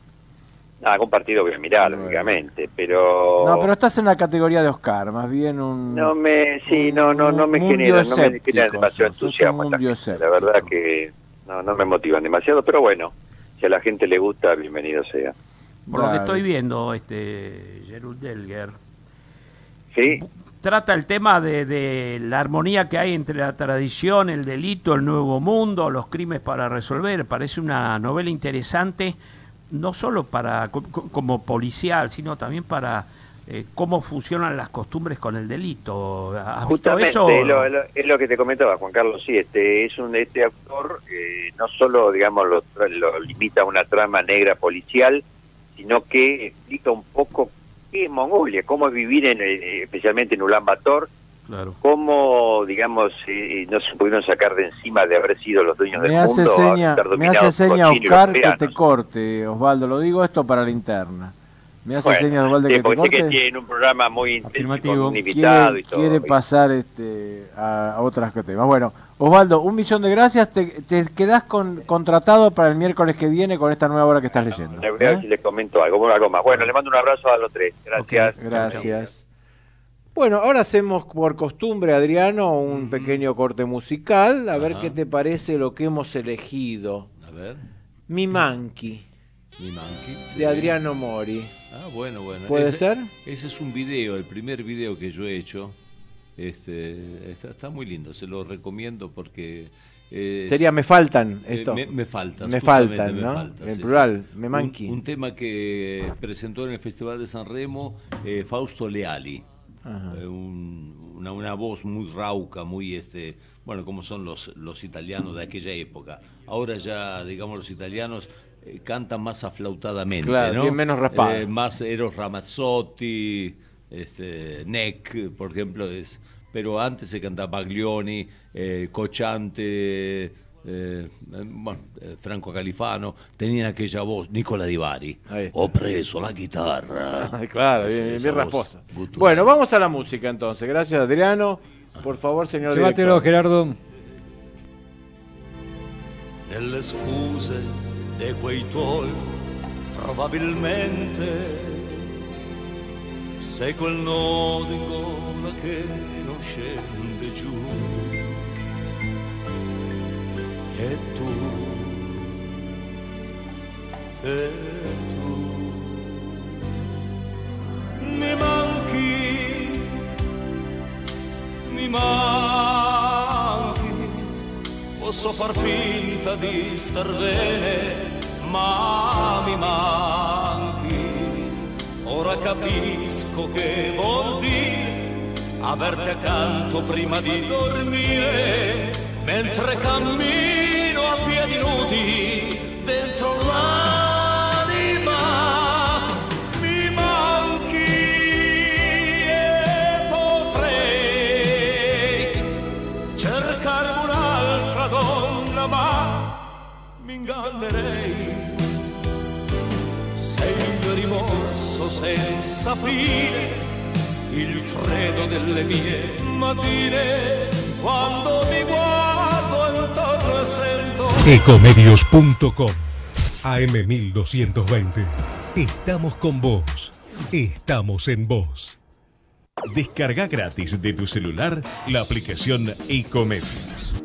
[SPEAKER 8] Ah, compartido voy a mirar, lógicamente, pero... No, pero estás
[SPEAKER 5] en la categoría de Oscar, más bien un... No
[SPEAKER 8] me, sí, no, me genera, no me demasiado entusiasmo. La verdad que no, me motivan demasiado, pero bueno, si a la gente le gusta, bienvenido sea. Por lo que
[SPEAKER 3] estoy viendo, este Gerald Delger, ¿Sí? trata el tema de, de, la armonía que hay entre la tradición, el delito, el nuevo mundo, los crímenes para resolver. Parece una novela interesante no solo para como policial, sino también para eh, cómo funcionan las costumbres con el delito.
[SPEAKER 8] es lo que te comentaba, Juan Carlos. Sí, este es un este actor eh, no solo, digamos, lo, limita a una trama negra policial, sino que explica un poco qué es Mongolia, cómo es vivir en, eh, especialmente en Ulan Bator Claro. ¿Cómo, digamos, no se pudieron sacar de encima de haber sido los dueños me del hace mundo? me hace seña, Oscar, que te
[SPEAKER 5] corte, Osvaldo. Lo digo esto para la interna. Me hace seña señas, Osvaldo, que te corte. que
[SPEAKER 8] tiene un programa muy informativo, invitado quiere, y todo. Quiere pasar
[SPEAKER 5] este, a, otras temas. Bueno, Osvaldo, un millón de gracias. Te, te quedás con, contratado para el miércoles que viene con esta nueva obra que estás leyendo.
[SPEAKER 8] Le ¿eh? si comento algo, algo más. Bueno, le mando un abrazo a los tres. Gracias. gracias.
[SPEAKER 5] Bueno, ahora hacemos por costumbre, Adriano, un pequeño corte musical, a ver qué te parece lo que hemos elegido. A ver. Mi Manqui. Mi Manqui. De Adriano Mori. Ah, bueno, bueno. ¿Puede ser?
[SPEAKER 6] Ese es un video, el primer video que yo he hecho. Este, está, muy lindo, se lo recomiendo porque... Eh, Sería Me Faltan eh, esto. me, Faltan. Me faltan, ¿no? en plural, Me Manqui. Un, tema que presentó en el Festival de San Remo eh, Fausto Leali. Eh, una, voz muy rauca, muy, este, bueno, como son los, los italianos de aquella época. Ahora ya, digamos, los italianos eh, cantan más aflautadamente, menos eh, más Eros Ramazzotti, este, Neck, por ejemplo, es, pero antes se cantaba Baglioni, Cochante eh, eh, bueno, eh, Franco Califano, Tenía aquella voz, Nicola Di Bari, o preso
[SPEAKER 5] la guitarra. claro, mi bien, Bueno, vamos a la música entonces. Gracias,
[SPEAKER 4] Adriano.
[SPEAKER 7] Por favor, señor
[SPEAKER 5] Llévatelo,
[SPEAKER 4] Gerardo.
[SPEAKER 7] de probabilmente sei quel nodo e tu, e tu mi manchi, mi manchi, posso far finta di star bene, ma mi manchi, ora capisco che vuol dire averti accanto prima di dormire, mentre cammino ricordi dentro l'anima mi manchi e potrei cercare un'altra donna ma mi ingannerei sei il mio rimorso senza fine il freddo delle mie mattine quando mi
[SPEAKER 2] guardi Ecomedios.com
[SPEAKER 1] AM1220. Estamos con vos. Estamos en vos. Descarga gratis de tu celular la aplicación Ecomedios.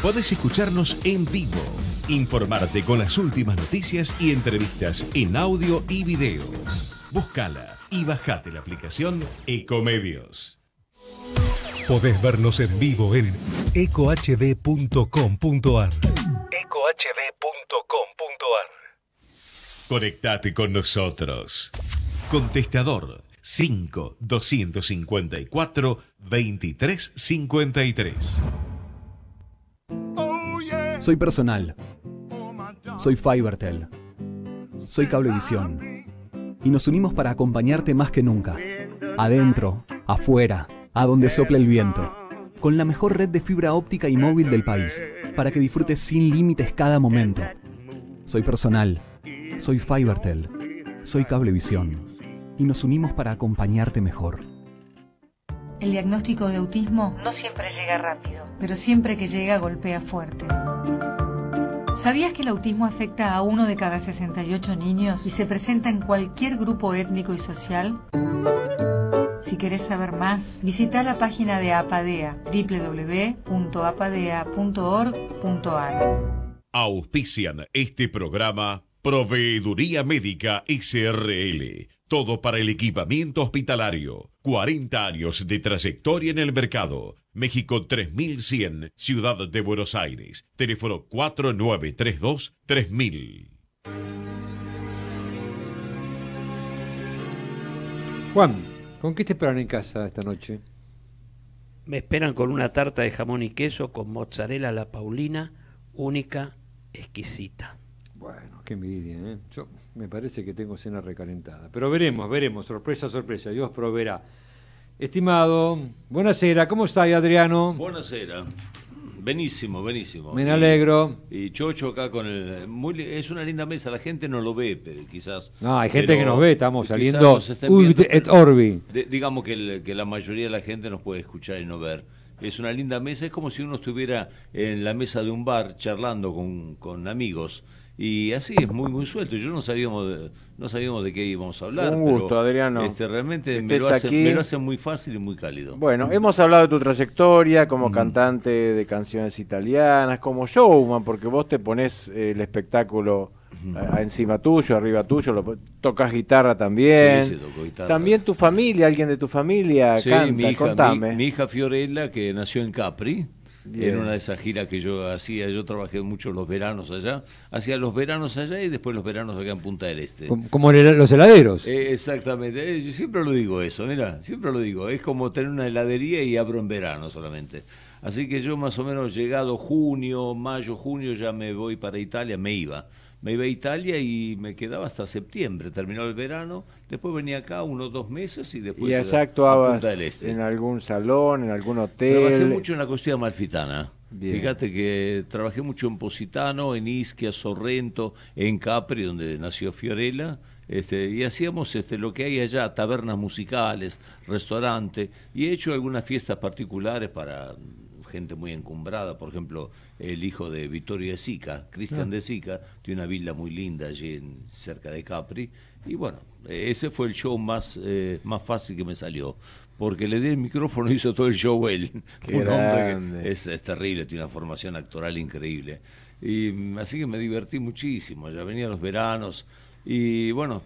[SPEAKER 1] Podés escucharnos en vivo, informarte con las últimas noticias y entrevistas en audio y video. Búscala y bajate la aplicación Ecomedios. Podés vernos en vivo en ecohd.com.ar. ecohd.com.ar. Conectate con nosotros. Contestador 5 254 2353.
[SPEAKER 2] Soy personal. Soy Fibertel. Soy Cablevisión. Y nos unimos para acompañarte más que nunca. Adentro, afuera a donde sopla el viento, con la mejor red de fibra óptica y móvil del país, para que disfrutes sin límites cada momento. Soy personal, soy Fibertel, soy Cablevisión y nos unimos para acompañarte mejor.
[SPEAKER 5] El diagnóstico
[SPEAKER 1] de autismo no siempre
[SPEAKER 5] llega rápido,
[SPEAKER 1] pero siempre que llega golpea fuerte. ¿Sabías que el autismo afecta a uno de cada 68 niños y se presenta en cualquier grupo étnico y social? Si querés saber más, visita la página
[SPEAKER 5] de APADEA www.apadea.org.ar.
[SPEAKER 1] Auspician este programa Proveeduría Médica SRL. Todo para el equipamiento hospitalario. 40 años de trayectoria en el mercado. México 3100, Ciudad de Buenos Aires. Teléfono
[SPEAKER 4] 4932-3000. Juan, ¿Con qué te esperan en casa esta noche?
[SPEAKER 3] Me esperan con una tarta de jamón y queso con mozzarella la paulina, única,
[SPEAKER 4] exquisita. Bueno, qué envidia, ¿eh? Yo me parece que tengo cena recalentada. Pero veremos, veremos, sorpresa, sorpresa, Dios proveerá. Estimado, buenasera, ¿cómo está Adriano?
[SPEAKER 6] Buenasera. Benísimo, benísimo. Me alegro. Y Chocho acá con el... es una linda mesa, la gente no lo ve, quizás... No, hay gente que nos ve, estamos saliendo... digamos que, que la mayoría de la gente nos puede escuchar y no ver es una linda mesa, es como si uno estuviera en la mesa de un bar charlando con amigos y así es muy muy suelto. Yo no sabíamos de, no sabíamos de qué íbamos a hablar. Un gusto, pero, Adriano. Este, realmente me lo, hace, me lo, hace, muy fácil y muy cálido. Bueno, hemos
[SPEAKER 5] hablado de tu trayectoria como mm. cantante de canciones italianas, como showman, porque vos te pones eh, el espectáculo eh, encima tuyo, arriba tuyo, tocas guitarra también. También tu familia, alguien de tu familia canta, contame. mi hija
[SPEAKER 6] Fiorella, que nació en Capri en una de esas giras que yo hacía. Yo trabajé mucho los veranos allá, hacía los veranos allá y después los veranos acá en Punta del Este.
[SPEAKER 4] Como, los heladeros.
[SPEAKER 6] Eh, exactamente, eh, yo siempre lo digo eso, mira, siempre lo digo. Es como tener una heladería y abro en verano solamente. Así que yo más o menos llegado junio, mayo, junio ya me voy para Italia, me iba me iba a Italia y me quedaba hasta septiembre. Terminó el verano, después venía acá unos dos meses y después. Y actuabas este. en
[SPEAKER 5] algún salón, en algún hotel. Trabajé mucho
[SPEAKER 6] en la costilla malfitana. Fíjate que trabajé mucho en Positano, en Isquia, Sorrento, en Capri, donde nació Fiorella. Este, y hacíamos este, lo que hay allá, tabernas musicales, restaurantes y he hecho algunas fiestas particulares para gente muy encumbrada, por ejemplo, el hijo de Vittorio de Sica, Cristian ah. de Sica, tiene una villa muy linda allí cerca de Capri. Y bueno, ese fue el show más, eh, más fácil que me salió. Porque le di el micrófono y hizo todo el show él. Un hombre que es, terrible, tiene una formación actoral increíble. Y mm, así que me divertí muchísimo. Ya venía los veranos. Y bueno,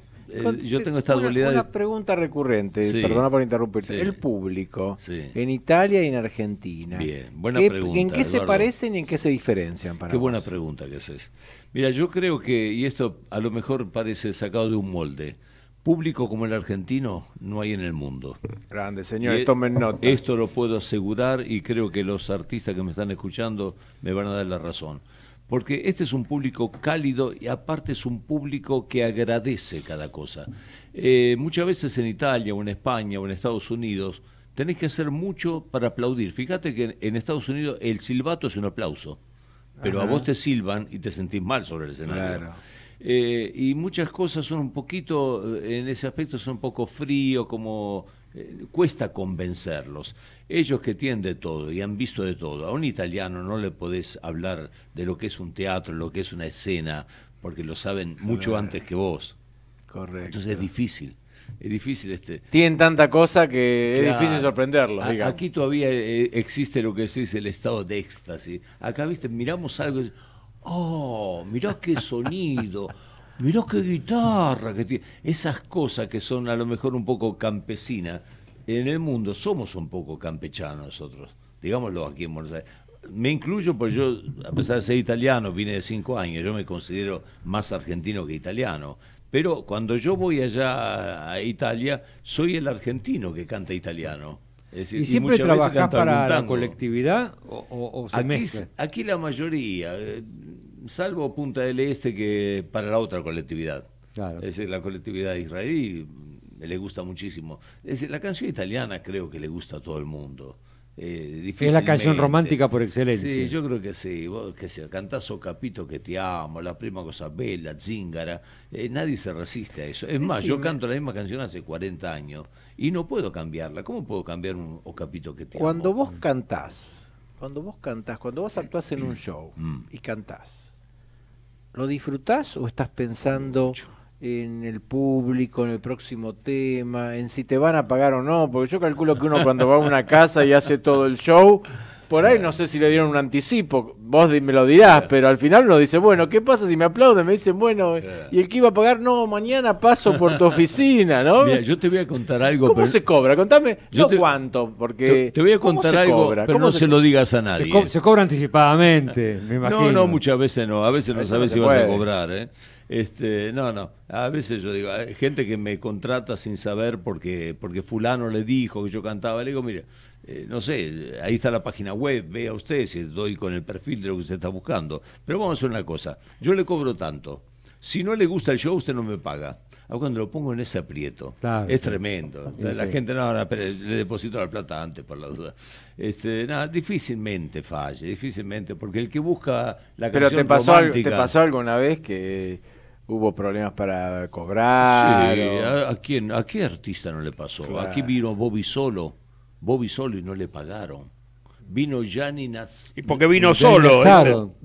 [SPEAKER 6] yo tengo esta una, dualidad. Una pregunta
[SPEAKER 5] recurrente, perdona por interrumpirte. el público en Italia y en Argentina. Bien, buena pregunta. ¿En qué se parecen y en qué se diferencian? Para qué buena pregunta que haces.
[SPEAKER 6] Mira, yo creo que, y esto a lo mejor parece sacado de un molde, público como el argentino no hay en el mundo. Grande, señor, e- tomen nota. Esto lo puedo asegurar y creo que los artistas que me están escuchando me van a dar la razón porque este es un público cálido y aparte es un público que agradece cada cosa. Eh, muchas veces en Italia o en España o en Estados Unidos tenés que hacer mucho para aplaudir. Fíjate que en, Estados Unidos el silbato es un aplauso, pero a vos te silban y te sentís mal sobre el escenario. Eh, y muchas cosas son un poquito, eh, en ese aspecto son un poco frío, como eh, cuesta convencerlos. Ellos que tienen de todo y han visto de todo, a un italiano no le podés hablar de lo que es un teatro, lo que es una escena, porque lo saben mucho antes que vos. Correcto. Entonces es difícil. Es difícil este.
[SPEAKER 5] Tienen tanta cosa que es difícil sorprenderlos. aquí todavía
[SPEAKER 6] eh, existe lo que se dice el estado de éxtasis. Acá, viste, miramos algo y, ¡oh! Mirá qué sonido mirá qué guitarra que tiene. Esas cosas que son a lo mejor un poco campesinas. En el mundo somos un poco campechanos nosotros, digámoslo aquí en Buenos Aires. Me incluyo porque yo, a pesar de ser italiano, vine de cinco años, yo me considero más argentino que italiano. Pero cuando yo voy allá a Italia, soy el argentino que canta italiano. ¿Y siempre trabajás para la colectividad o, aquí, aquí la mayoría. Eh, salvo Punta del Este que para la otra colectividad. Claro. Es la colectividad israelí eh, le gusta muchísimo. la canción italiana creo que le gusta a todo el mundo. Eh, es la canción romántica por excelencia. Sí, yo creo que sí. que cantás O Capito que te amo, La Prima Cosa Bella, Zingara. Eh, nadie se resiste a eso. Es más, yo canto la misma canción hace 40 años y no puedo cambiarla. ¿Cómo puedo cambiar un O que te cuando
[SPEAKER 5] amo? Cuando vos cantás, cuando vos cantás, cuando vos actuás en un mm. show mm. y cantás, ¿Lo disfrutás o estás pensando en el público, en el próximo tema, en si te van a pagar o no? Porque yo calculo que uno cuando va a una casa y hace todo el show, por ahí no sé si le dieron un anticipo, vos me lo dirás, pero al final uno dice, bueno, ¿qué pasa si me aplauden? Me dicen, bueno, eh, y el que iba a pagar, no, mañana paso por tu oficina, ¿no? Mira, yo te voy a contar algo. ¿Cómo se cobra? Contame, yo cuánto, porque... Te, voy a contar
[SPEAKER 4] algo, pero no se... lo digas a nadie. Se, cobra anticipadamente, me imagino. No, no, muchas veces no,
[SPEAKER 6] a veces no sabes si vas a cobrar, ¿eh? Este, no, no. A veces yo digo, hay gente que me contrata sin saber porque, porque fulano le dijo que yo cantaba. Le digo, mire, eh, no sé, ahí está la página web, vea usted si doy con el perfil de lo que usted está buscando. Pero vamos a hacer una cosa, yo le cobro tanto. Si no le gusta el show, usted no me paga. Ah, cuando lo pongo en ese aprieto, es tremendo. la, gente no, le deposito la plata antes, por la duda. Este, difícilmente falle, difícilmente, porque el que busca la pero te pasó ¿Te pasó
[SPEAKER 5] alguna vez que hubo problemas para cobrar? Sí, ¿a,
[SPEAKER 6] quién, ¿a qué artista no le pasó? a Aquí vino Bobby Solo Bobby solo y no le pagaron. Vino Gianni Nazaro. ¿Y qué vino solo?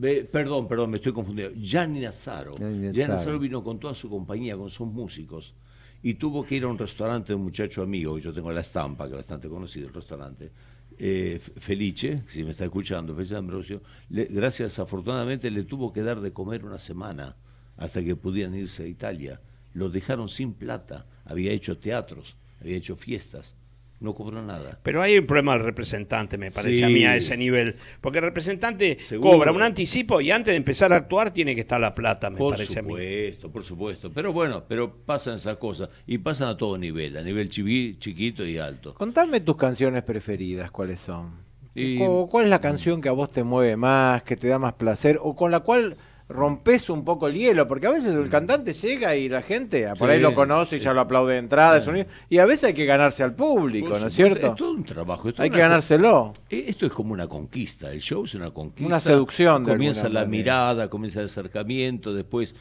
[SPEAKER 6] Eh, perdón, perdón, me estoy confundiendo. Gianni Nazaro. Gianni Nazaro vino con toda su compañía, con sus músicos y tuvo que ir a un restaurante de un muchacho amigo, yo tengo la estampa, que es bastante conocido el restaurante, eh, Felice, si me está escuchando, Felice Ambrosio, gracias afortunadamente le tuvo que dar de comer una semana hasta que pudieran irse a Italia. Lo dejaron sin plata, había hecho teatros, había hecho fiestas no cobra nada. Pero hay un problema al representante,
[SPEAKER 3] me parece a mí, a ese nivel. Porque el representante cobra un
[SPEAKER 6] anticipo y antes de empezar a actuar tiene que estar la plata, me parece a mí. Por supuesto, por supuesto. Pero bueno, pero pasan esas cosas. Y pasan a todo nivel, a nivel chiquito y alto.
[SPEAKER 5] Contame tus canciones preferidas, ¿cuáles son? Y... ¿Cuál es la canción que a vos te mueve más, que te da más placer o con la cual rompes un poco el hielo, porque a veces el mm. cantante llega y la gente ah, por ahí lo conoce y ya lo aplaude de entrada, y a veces hay que ganarse al público, ¿no es cierto? Es todo un trabajo. hay que ganárselo.
[SPEAKER 6] Eh, esto es como una conquista, el show es una conquista. Una seducción. Comienza la mirada, comienza el acercamiento, después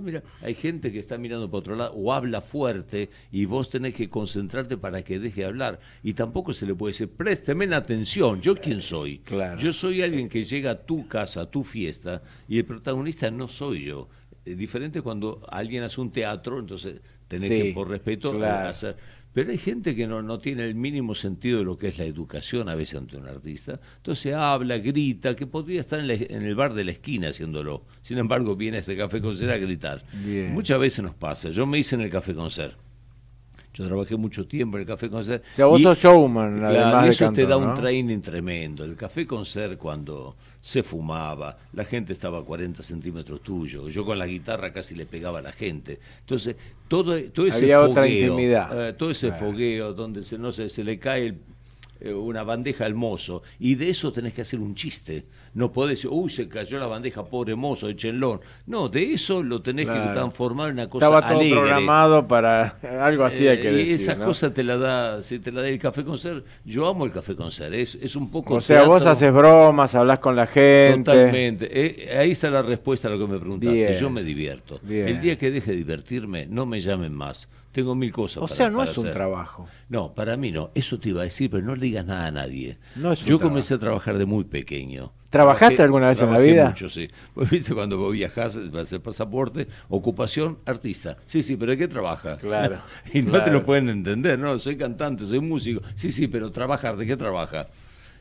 [SPEAKER 6] mira, hay gente que está mirando para otro lado o habla fuerte y vos tenés que concentrarte para que deje de hablar. Y tampoco se le puede decir, présteme la atención, ¿yo quién soy? Yo soy alguien que llega a tu casa, a tu fiesta, y el protagonista no soy yo. Es diferente cuando alguien hace un teatro, entonces tenés que, por respeto, hacer pero hay gente que no, tiene el mínimo sentido de lo que es la educación a veces ante un artista. Entonces habla, grita, que podría estar en, el bar de la esquina haciéndolo. Sin embargo, viene a este café con ser a gritar. Muchas veces nos pasa. Yo me hice en el café con ser trabajé mucho tiempo en el Café Concert. O sea, vos sos showman, claro, eso te da un training tremendo. El Café con ser cuando se fumaba, la gente estaba a 40 centímetros tuyo, yo con la guitarra casi le pegaba a la gente. Entonces, todo, todo ese Había fogueo, eh, todo ese fogueo donde se, no se le cae eh, una bandeja al mozo, y de eso tenés que hacer un chiste no podés decir, uy, se cayó la bandeja, pobre mozo, de échenlo. No, de eso lo tenés que transformar en una cosa Estaba todo programado
[SPEAKER 5] para algo así hay que eh, Y esa cosas
[SPEAKER 6] cosa te la da, si te la da el café con ser. Yo amo el café con ser, es,
[SPEAKER 5] un poco... O sea, vos haces bromas, hablas con la gente. Totalmente.
[SPEAKER 6] Eh, ahí está la respuesta a lo que me preguntaste. Yo me divierto. El día que deje de divertirme, no me llamen más tengo mil cosas. O sea, no es un trabajo. No, para mí no. Eso te iba a decir, pero no le digas nada a nadie. Yo comencé a trabajar de muy pequeño. ¿Trabajaste alguna vez en la vida? mucho, sí. viste, cuando vos viajás, vas a hacer pasaporte, ocupación, artista. Sí, sí, pero ¿de qué trabaja? Claro. y no te lo pueden entender, ¿no? Soy cantante, soy músico. Sí, sí, pero trabajar, ¿de qué trabaja?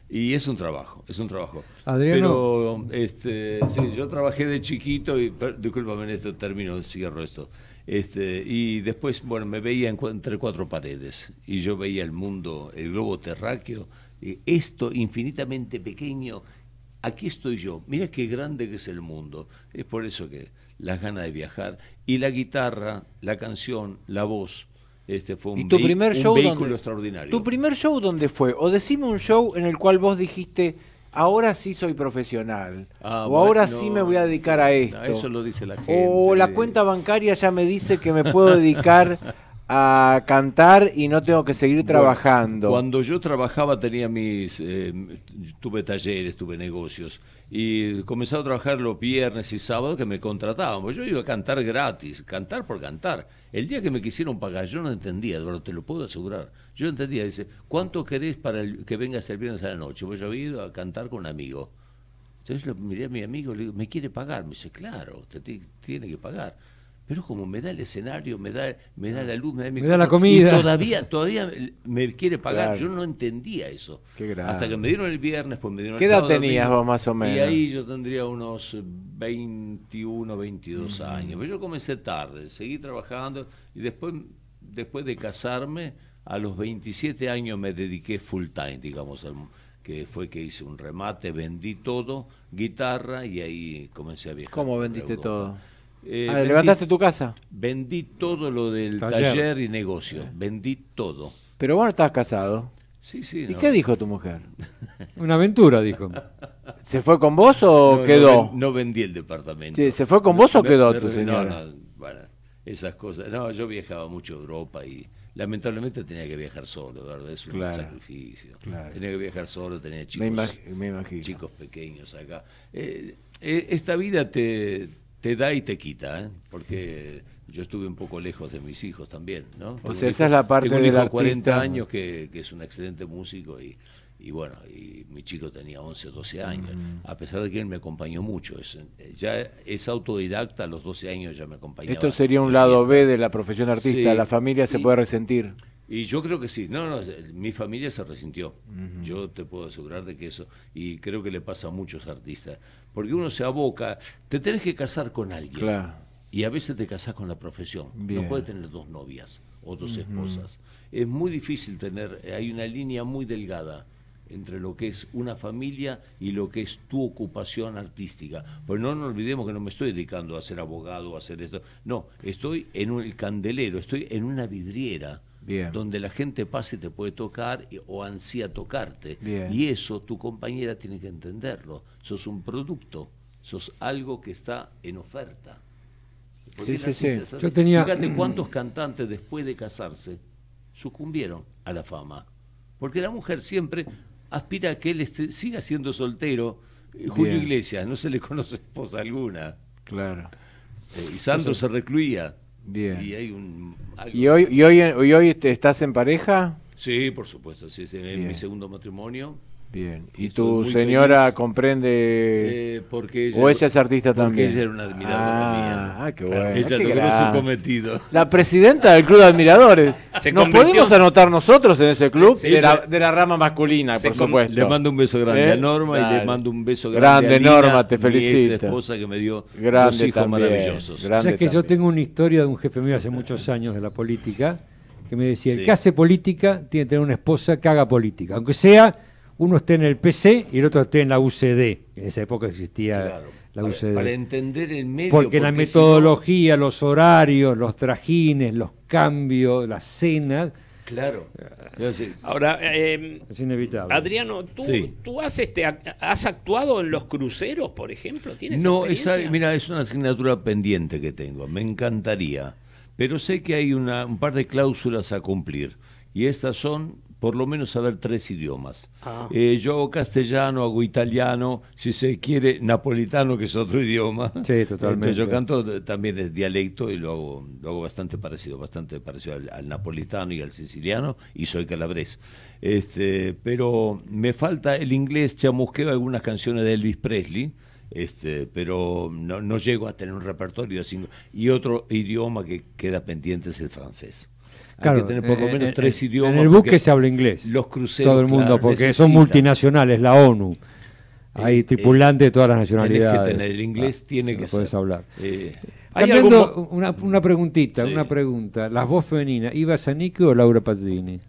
[SPEAKER 6] Y es un trabajo, es un trabajo. Adriano. Pero, este, sí, yo trabajé de chiquito y, disculpame, discúlpame en esto, termino, cierro esto. Este, y después, bueno, me veía entre cuatro paredes y yo veía el mundo, el globo terráqueo, eh, esto infinitamente pequeño aquí estoy yo, mira qué grande que es el mundo. Es por eso que las ganas de viajar y la guitarra, la canción, la voz. Este fue un, vehículo extraordinario. ¿Tu
[SPEAKER 5] primer show dónde fue? O decime un show en el cual vos dijiste, ahora sí soy profesional. Ah, o ahora sí me voy a dedicar a esto. eso lo dice la gente. O la cuenta bancaria ya me dice que me puedo dedicar a cantar y no tengo que seguir trabajando.
[SPEAKER 6] Cuando yo trabajaba tenía mis, eh, tuve talleres, tuve negocios y comenzaba a trabajar los viernes y sábados que me contrataban. yo iba a cantar gratis, cantar por cantar. El día que me quisieron pagar yo no entendía, te lo puedo asegurar. Yo entendía, dice, ¿cuánto querés para que vengas el viernes a la noche? Pues yo había ido a cantar con un amigo. Entonces miré a mi amigo, le digo, ¿me quiere pagar? Me dice, claro, usted tiene que pagar pero como me da el escenario, me da, me da la luz, me da, mi me da la comida. todavía, todavía me quiere pagar. Yo no entendía eso. Hasta que me dieron el viernes, pues me dieron ¿Qué edad tenías vos más o menos? Y ahí yo tendría unos 21, 22 mm. años. Pero yo comencé tarde, seguí trabajando y después, después de casarme, a los 27 años me dediqué full time, digamos, que fue que hice un remate, vendí todo, guitarra y ahí comencé a viajar. ¿Cómo vendiste todo? Eh, ah, levantaste tu casa. Vendí todo lo del taller, y negocio. Vendí todo.
[SPEAKER 5] Pero bueno no estás casado. Sí, sí. ¿Y qué dijo tu mujer?
[SPEAKER 4] Una aventura, dijo. ¿Se fue con vos o quedó? No, vendí el
[SPEAKER 6] departamento. Sí, ¿Se fue con vos o quedó tu señora? No, no, bueno, esas cosas. No, yo viajaba mucho a Europa y lamentablemente tenía que viajar solo, ¿verdad? Es un sacrificio. Tenía que viajar solo, tenía chicos, chicos pequeños acá. Eh, eh, esta vida te, te da y te quita, ¿eh? porque yo estuve un poco lejos de mis hijos también, ¿no? O sea, esa es la parte de la. 40 años que, es un excelente músico y, bueno, y mi chico tenía 11 o 12 años, mm. a pesar de que él me acompañó mucho, es, ya es autodidacta, a los 12 años ya me acompañaba. Esto sería un lado B de la profesión artista, la
[SPEAKER 5] familia se puede resentir.
[SPEAKER 6] Y yo creo que sí, no, mi familia se resintió, yo te puedo asegurar de que eso, y creo que le pasa a muchos artistas porque uno se aboca, te tenés que casar con alguien. Claro. Y a veces te casas con la profesión. No puedes tener dos novias o dos esposas. Es muy difícil tener, eh, hay una línea muy delgada entre lo que es una familia y lo que es tu ocupación artística. Pues no nos olvidemos que no me estoy dedicando a ser abogado, o a hacer esto. No, estoy en un, candelero, estoy en una vidriera donde la gente pase te puede tocar o ansía tocarte. Y eso tu compañera tiene que entenderlo. Sos un producto, sos algo que está en oferta. sí, sí, sí. Fíjate cuántos cantantes después de casarse sucumbieron a la fama. Porque la mujer siempre aspira a que él siga siendo soltero. Eh, Julio Iglesias, no se le conoce esposa alguna.
[SPEAKER 5] Claro. Eh, y Sandro se recluía. Bien. Y hay un... ¿Y hoy, y y hoy estás en pareja?
[SPEAKER 6] Sí, por supuesto, sí, es mi segundo matrimonio.
[SPEAKER 5] Bien. ¿Y tu señora comprende? Eh, porque ella, ¿O ella es artista también? Porque ella era una admiradora ah, mía. Ah, qué bueno. Ella qué logró su cometido. La presidenta del Club de Admiradores. Nos podemos anotar nosotros en ese club de, la, rama masculina, por supuesto. Le
[SPEAKER 7] mando
[SPEAKER 4] un beso grande a eh, Norma y le mando un beso grande, grande a Lina,
[SPEAKER 7] Norma, te felicito. Mi esposa que me dio
[SPEAKER 6] grande hijos maravillosos. Grande o sea, que
[SPEAKER 4] yo tengo una historia de un jefe mío hace muchos años de la política que me decía, el que hace política tiene que tener una esposa que haga política, aunque sea uno esté en el PC y el otro esté en la UCD. En esa época existía la UCD. Para entender el medio. Porque, la metodología, los horarios, los trajines, los cambios, las cenas. Claro. Eh, Ahora, eh, es inevitable. Adriano, ¿tú,
[SPEAKER 3] has, este, actuado en los cruceros, por ejemplo? no,
[SPEAKER 4] mira, es
[SPEAKER 6] una asignatura pendiente que tengo. Me encantaría. Pero sé que hay un par de cláusulas a cumplir. Y estas son por lo menos saber tres idiomas. Ah. Eh, yo hago castellano, hago italiano, si se quiere, napolitano, que es otro idioma. Sí, totalmente. Entonces yo canto eh, también es dialecto y lo hago, bastante parecido, bastante parecido al, napolitano y al siciliano, y soy calabrés. Este, pero me falta el inglés, chamusqueo algunas canciones de Elvis Presley. Este, pero no, no llego a tener un repertorio así, y otro idioma que queda pendiente es el francés. Claro, menos en, tres idiomas. el buque se
[SPEAKER 4] habla inglés. Los cruceros. Todo el mundo, porque son multinacionales, la ONU. Eh, Hay eh, tripulantes de todas las nacionalidades. Tienes que tener el inglés, ah, tiene que Puedes hablar. Eh, una, preguntita, una pregunta. ¿Las voz femeninas, Iva Zanicki o Laura Pazzini?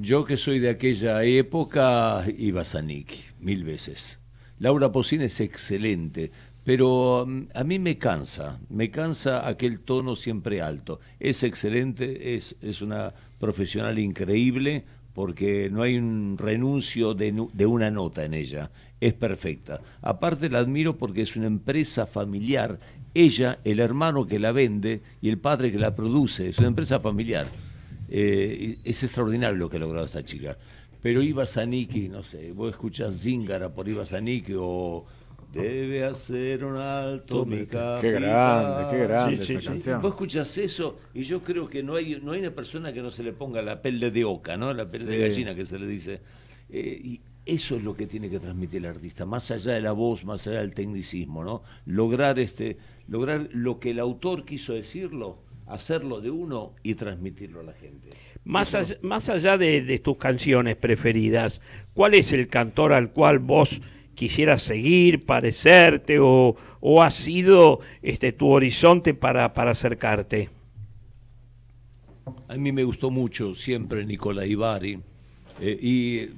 [SPEAKER 6] yo que soy de aquella época, Iva Zanicki, mil veces. Laura Pazzini es excelente, pero mm, a mí me cansa, me cansa aquel tono siempre alto. Es excelente, es, una profesional increíble porque no hay un renuncio de, de una nota en ella, es perfecta. Aparte la admiro porque es una empresa familiar, ella, el hermano que la vende y el padre que la produce, es una empresa familiar. Eh, es extraordinario lo que ha logrado esta chica. Pero Iba Zanicki, no sé, vos escuchás Zingara por Iba Zanicki o
[SPEAKER 7] Debe hacer un alto mi Qué grande, qué grande canción. Vos escuchas eso
[SPEAKER 6] y yo creo que no hay, no hay una persona que no se le ponga la pelle de oca, ¿no? La piel de gallina que se le dice. Eh, y eso es lo que tiene que transmitir el artista, más allá de la voz, más allá del tecnicismo, ¿no? Lograr este, lograr lo que el autor quiso decirlo, hacerlo de uno y transmitirlo a la gente. Más,
[SPEAKER 3] allá, de tus canciones preferidas, ¿cuál es el cantor al cual vos quisiera seguir, parecerte o, o ha sido este, tu horizonte para, para acercarte?
[SPEAKER 6] A mí me gustó mucho siempre Nicolás Ibarri eh, y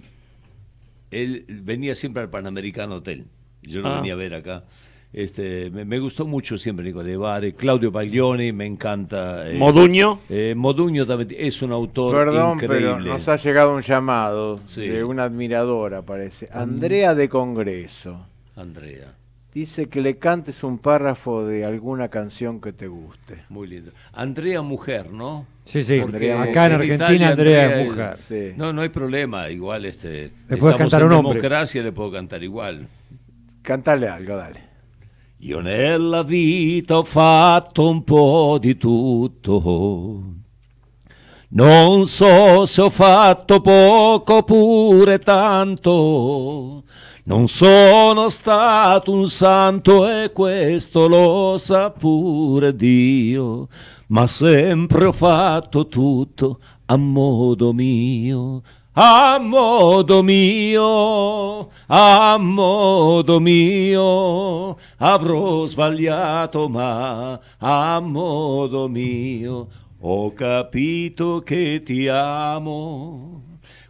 [SPEAKER 6] él venía siempre al Panamericano Hotel. Yo no ah. venía a ver acá. Este, me, gustó mucho siempre Nico de Claudio Paglioni, me encanta. Eh, Moduño. Eh, Moduño también es un autor Perdón, nos
[SPEAKER 5] ha llegado un llamado de una admiradora, parece. Andrea de Congreso. Andrea. Dice que le cantes un párrafo de alguna canción que te guste. Muy lindo. Andrea Mujer, ¿no?
[SPEAKER 4] Sí, sí. acá en, Argentina Andrea, es Mujer.
[SPEAKER 6] No, no hay problema. Igual este. Le puedes cantar un hombre. democracia le puedo cantar igual.
[SPEAKER 5] Cántale algo, dale.
[SPEAKER 7] Io nella vita ho fatto un po' di tutto. Non so se ho fatto poco oppure tanto. Non sono stato un santo e questo lo sa pure Dio, ma sempre ho fatto tutto a modo mio a modo mio, a modo mio, avrò sbagliato ma a modo mio ho capito che ti amo.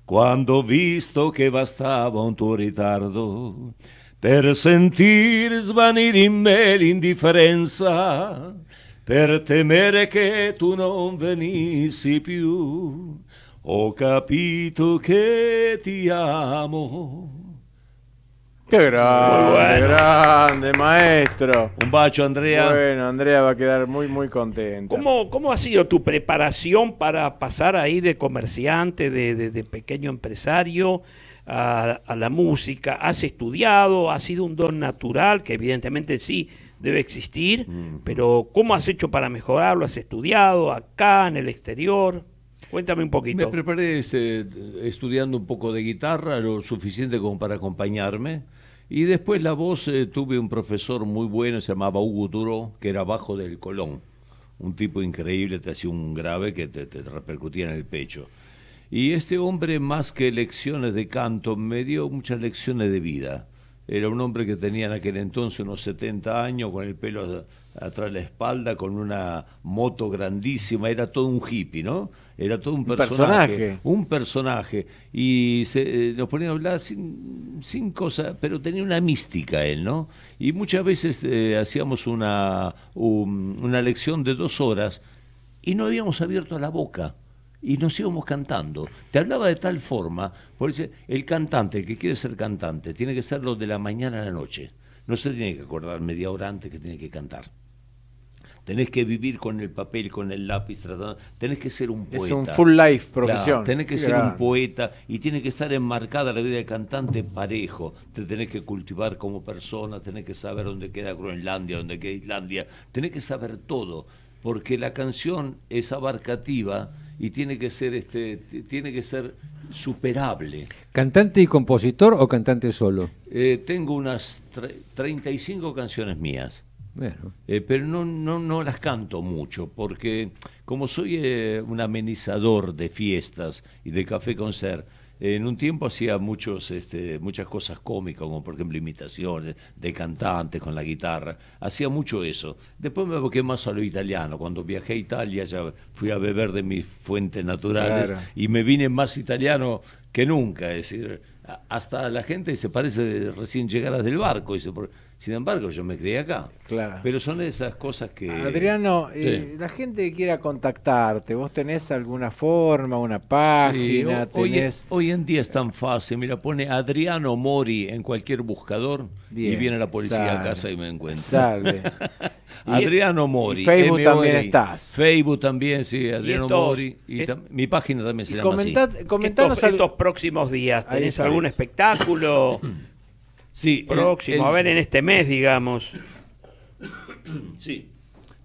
[SPEAKER 7] Quando ho visto che bastava un tuo ritardo per sentir svanire in me l'indifferenza, per temere che tu non venissi più, Oh capito que te amo. Qué grande, qué grande,
[SPEAKER 5] maestro. Un bacho, Andrea. Bueno, Andrea va a quedar muy, muy contento.
[SPEAKER 7] ¿Cómo, cómo ha
[SPEAKER 3] sido tu preparación para pasar ahí de comerciante, de, pequeño empresario? A, la música, has estudiado, ha sido un don natural, que evidentemente sí debe existir, pero ¿cómo has hecho para mejorarlo? ¿Has estudiado
[SPEAKER 6] acá, en el exterior? Cuéntame un poquito. Me preparé este, estudiando un poco de guitarra, lo suficiente como para acompañarme. Y después la voz eh, tuve un profesor muy bueno, se llamaba Hugo Duro, que era bajo del Colón. Un tipo increíble, te hacía un grave que te repercutía en el pecho. Y este hombre, más que lecciones de canto, me dio muchas lecciones de vida era un hombre que tenía en aquel entonces unos 70 años, con el pelo atrás de la espalda, con una moto grandísima, era todo un hippie, ¿no? Era todo un personaje. Un personaje. Y eh, nos ponía a hablar sin, sin cosas, pero tenía una mística él, ¿no? Y muchas veces eh, hacíamos una, una lección de dos horas y no habíamos abierto la boca y nos íbamos cantando. Te hablaba de tal forma, por el cantante, el que quiere ser cantante, tiene que ser lo de la mañana a la noche. No se tiene que acordar media hora antes que tiene que cantar. Tenés que vivir con el papel, con el lápiz, tenés que ser un poeta. Es un full life profesión. tenés que ser un poeta y tiene que estar enmarcada la vida del cantante parejo. Te tenés que cultivar como persona, tenés que saber dónde queda Groenlandia, dónde queda Islandia, tenés que saber todo, porque la canción es abarcativa y tiene que ser este tiene que ser superable.
[SPEAKER 4] ¿Cantante y compositor o cantante solo?
[SPEAKER 6] Eh, tengo unas 35 canciones mías. Bueno. Eh, pero no, no, no las canto mucho, porque como soy eh, un amenizador de fiestas y de café con ser, en un tiempo hacía muchos, este, muchas cosas cómicas, como por ejemplo imitaciones de cantantes con la guitarra. Hacía mucho eso. Después me aboqué más a lo italiano. Cuando viajé a Italia ya fui a beber de mis fuentes naturales y me vine más italiano que nunca. Es decir, hasta la gente se parece recién llegadas del barco. Sin embargo, yo me crié acá. Claro. Pero son esas cosas que. Adriano, eh,
[SPEAKER 5] la gente que quiera contactarte. ¿Vos tenés alguna forma, una página? hoy, en día es
[SPEAKER 6] tan fácil. Mira, pone Adriano Mori en cualquier buscador y viene la policía a casa y me encuentra. Salve. Adriano Mori. Facebook también estás. Facebook también, sí, Adriano Mori. Y eh, mi página también se llama así.
[SPEAKER 3] Comentanos estos, próximos días. ¿Tenés algún espectáculo? Sí, próximo, a ver en este mes,
[SPEAKER 6] digamos. Sí.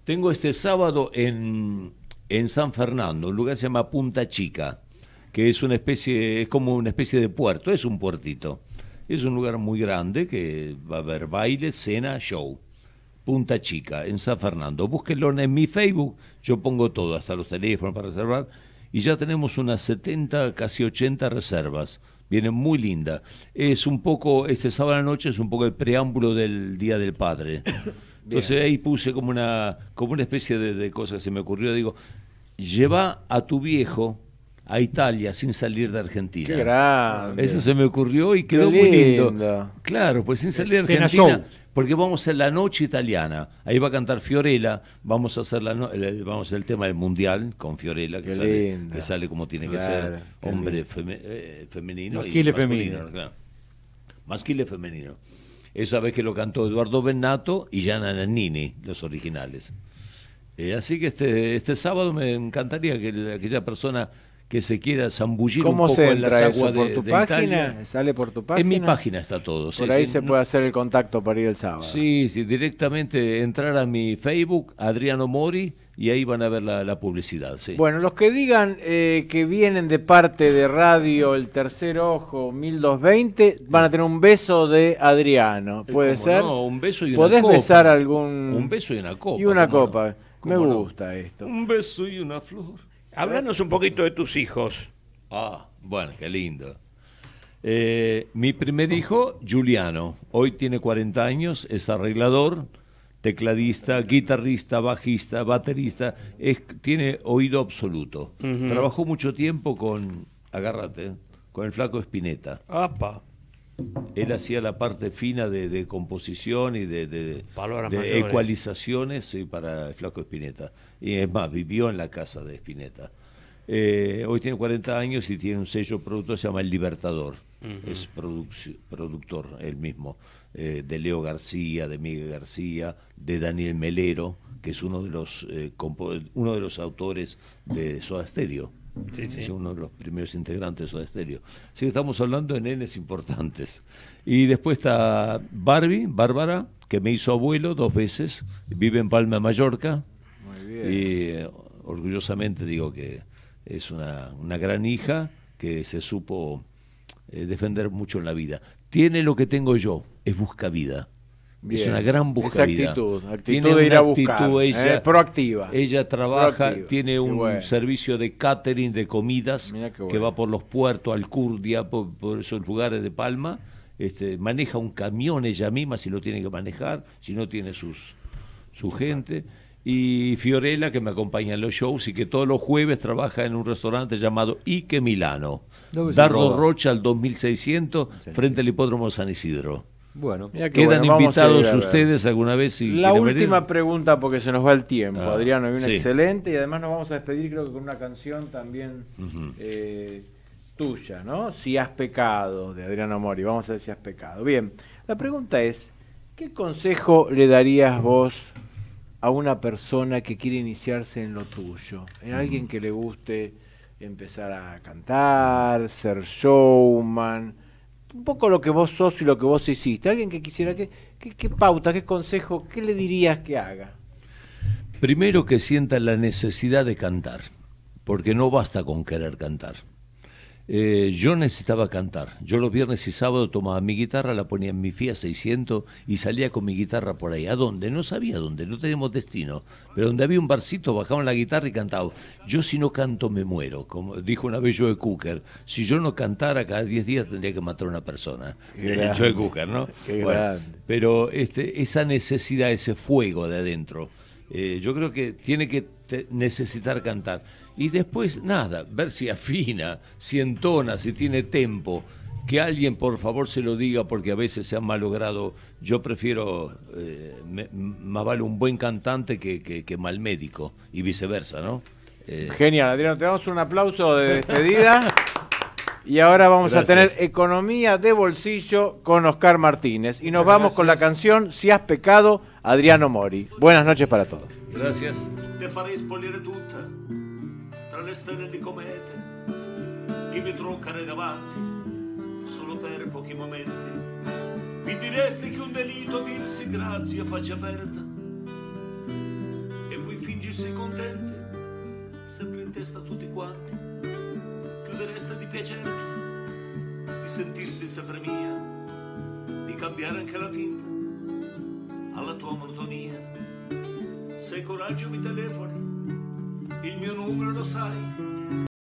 [SPEAKER 6] Tengo este sábado en, en San Fernando, un lugar se llama Punta Chica, que es una especie, es como una especie de puerto, es un puertito. Es un lugar muy grande que va a haber baile, cena, show. Punta Chica, en San Fernando. Búsquenlo en mi Facebook, yo pongo todo, hasta los teléfonos para reservar. Y ya tenemos unas 70, casi 80 reservas viene muy linda. Es un poco, este sábado a la noche es un poco el preámbulo del Día del Padre. Entonces ahí puse como una, como una especie de, de cosa que se me ocurrió, digo, lleva a tu viejo a Italia sin salir de Argentina. Qué grande. Eso se me ocurrió y quedó muy lindo. Claro, pues sin salir de Argentina. Porque vamos a la noche italiana. Ahí va a cantar Fiorella. Vamos a hacer la el, vamos el tema del mundial con Fiorella, que, sale, que sale, como tiene que ser. Hombre eh, femenino. femenino. Claro. Masquile femenino. Esa vez que lo cantó Eduardo Bennato y Gianna Nannini, los originales. Eh, así que este, este sábado me encantaría que aquella persona que se quiera zambullir un poco en las aguas tu página?
[SPEAKER 5] ¿Sale por tu página? En mi página está todo. Por ahí se puede hacer el contacto para ir el sábado. Sí,
[SPEAKER 6] sí, directamente entrar a mi Facebook, Adriano Mori, y ahí van a ver la, publicidad. Sí.
[SPEAKER 5] Bueno, los que digan eh, que vienen de parte de Radio El Tercer Ojo 1220 van a tener un beso de Adriano. Eh, ¿Puede ser? No, un beso y una ¿Podés copa. besar algún. Un beso y una copa. Y una copa. Me gusta esto.
[SPEAKER 7] Un beso y
[SPEAKER 6] una flor. Háblanos un poquito de tus hijos. Ah, bueno, qué lindo. Eh, mi primer hijo, Juliano, hoy tiene 40 años, es arreglador, tecladista, guitarrista, bajista, baterista, es, tiene oído absoluto. Trabajó mucho tiempo con, agárrate, con el flaco Espineta. Apa él hacía la parte fina de, composición y de, de, ecualizaciones para el flaco Espineta. Y es más, vivió en la casa de Espineta. Eh, hoy tiene 40 años y tiene un sello productor, se llama El Libertador. Es productor él mismo, eh, de Leo García, de Miguel García, de Daniel Melero, que es uno de los, eh, uno de los autores de Soda Stereo. Es uno de los primeros integrantes de su Así que estamos hablando de nenes importantes. Y después está Barbie, Bárbara, que me hizo abuelo dos veces. Vive en Palma, Mallorca. Y eh, orgullosamente digo que es una, gran hija que se supo eh, defender mucho en la vida. Tiene lo que tengo yo, es busca vida.
[SPEAKER 2] Es una gran
[SPEAKER 6] actitud, tiene de actitud, ¿eh? ella, proactiva. Ella trabaja, tiene un servicio de catering de comidas que va por los puertos, Alcurdia, por, por esos lugares de Palma. Este, maneja un camión ella misma si lo tiene que manejar, si no tiene sus su gente. Y Fiorella, que me acompaña en los shows y que todos los jueves trabaja en un restaurante llamado Ike Milano. Pues, Darro Rocha al 2600, frente al hipódromo San Isidro. Bueno, quedan invitados ustedes
[SPEAKER 5] alguna vez. la última pregunta, porque se nos va el tiempo, ah, Adriano, hay una excelente y además nos vamos a despedir creo que con una canción también eh, tuya, ¿no? Si has pecado, de Adriano Mori, vamos a ver si has pecado. Bien, la pregunta es, ¿qué consejo le darías vos a una persona que quiere iniciarse en lo tuyo? En alguien que le guste empezar a cantar, ser showman, un poco lo que vos sos y lo que vos hiciste. Alguien que quisiera, que, qué, qué pauta, qué consejo, qué le dirías que haga?
[SPEAKER 6] Primero que sienta la necesidad de cantar, porque no basta con querer cantar. Eh, yo necesitaba cantar. Yo los viernes y sábados tomaba mi guitarra, la ponía en mi FIA 600 y salía con mi guitarra por ahí. ¿A dónde? No sabía dónde, no teníamos destino. Pero donde había un barcito, bajaban la guitarra y cantaban. Yo si no canto me muero, como dijo una vez Joe Cooker. Si yo no cantara cada 10 días tendría que matar a una persona. Joe Cooker, ¿no? pero este, esa necesidad, ese fuego de adentro, eh, yo creo que tiene que necesitar cantar y después nada, ver si afina, si entona, si tiene tempo. Que alguien por favor se lo diga porque a veces se han malogrado. Yo prefiero, eh, más vale un buen cantante que, mal médico y viceversa, ¿no?
[SPEAKER 5] Eh, Genial, Adriano, te damos un aplauso de despedida. Y ahora vamos a tener Economía de Bolsillo con Oscar Martínez. Y nos vamos con la canción Si has pecado, Adriano Mori. Buenas noches para todos.
[SPEAKER 7] Gracias. Te le stelle di comete che mi troccare davanti solo per pochi momenti. Mi diresti che un delitto dirsi grazie a faccia aperta e poi fingirsi contente sempre in testa a tutti quanti. Chiudereste di piacermi, di sentirti sempre mia, di cambiare anche la tinta alla tua monotonia. Se hai coraggio mi telefoni in mio numero lo sai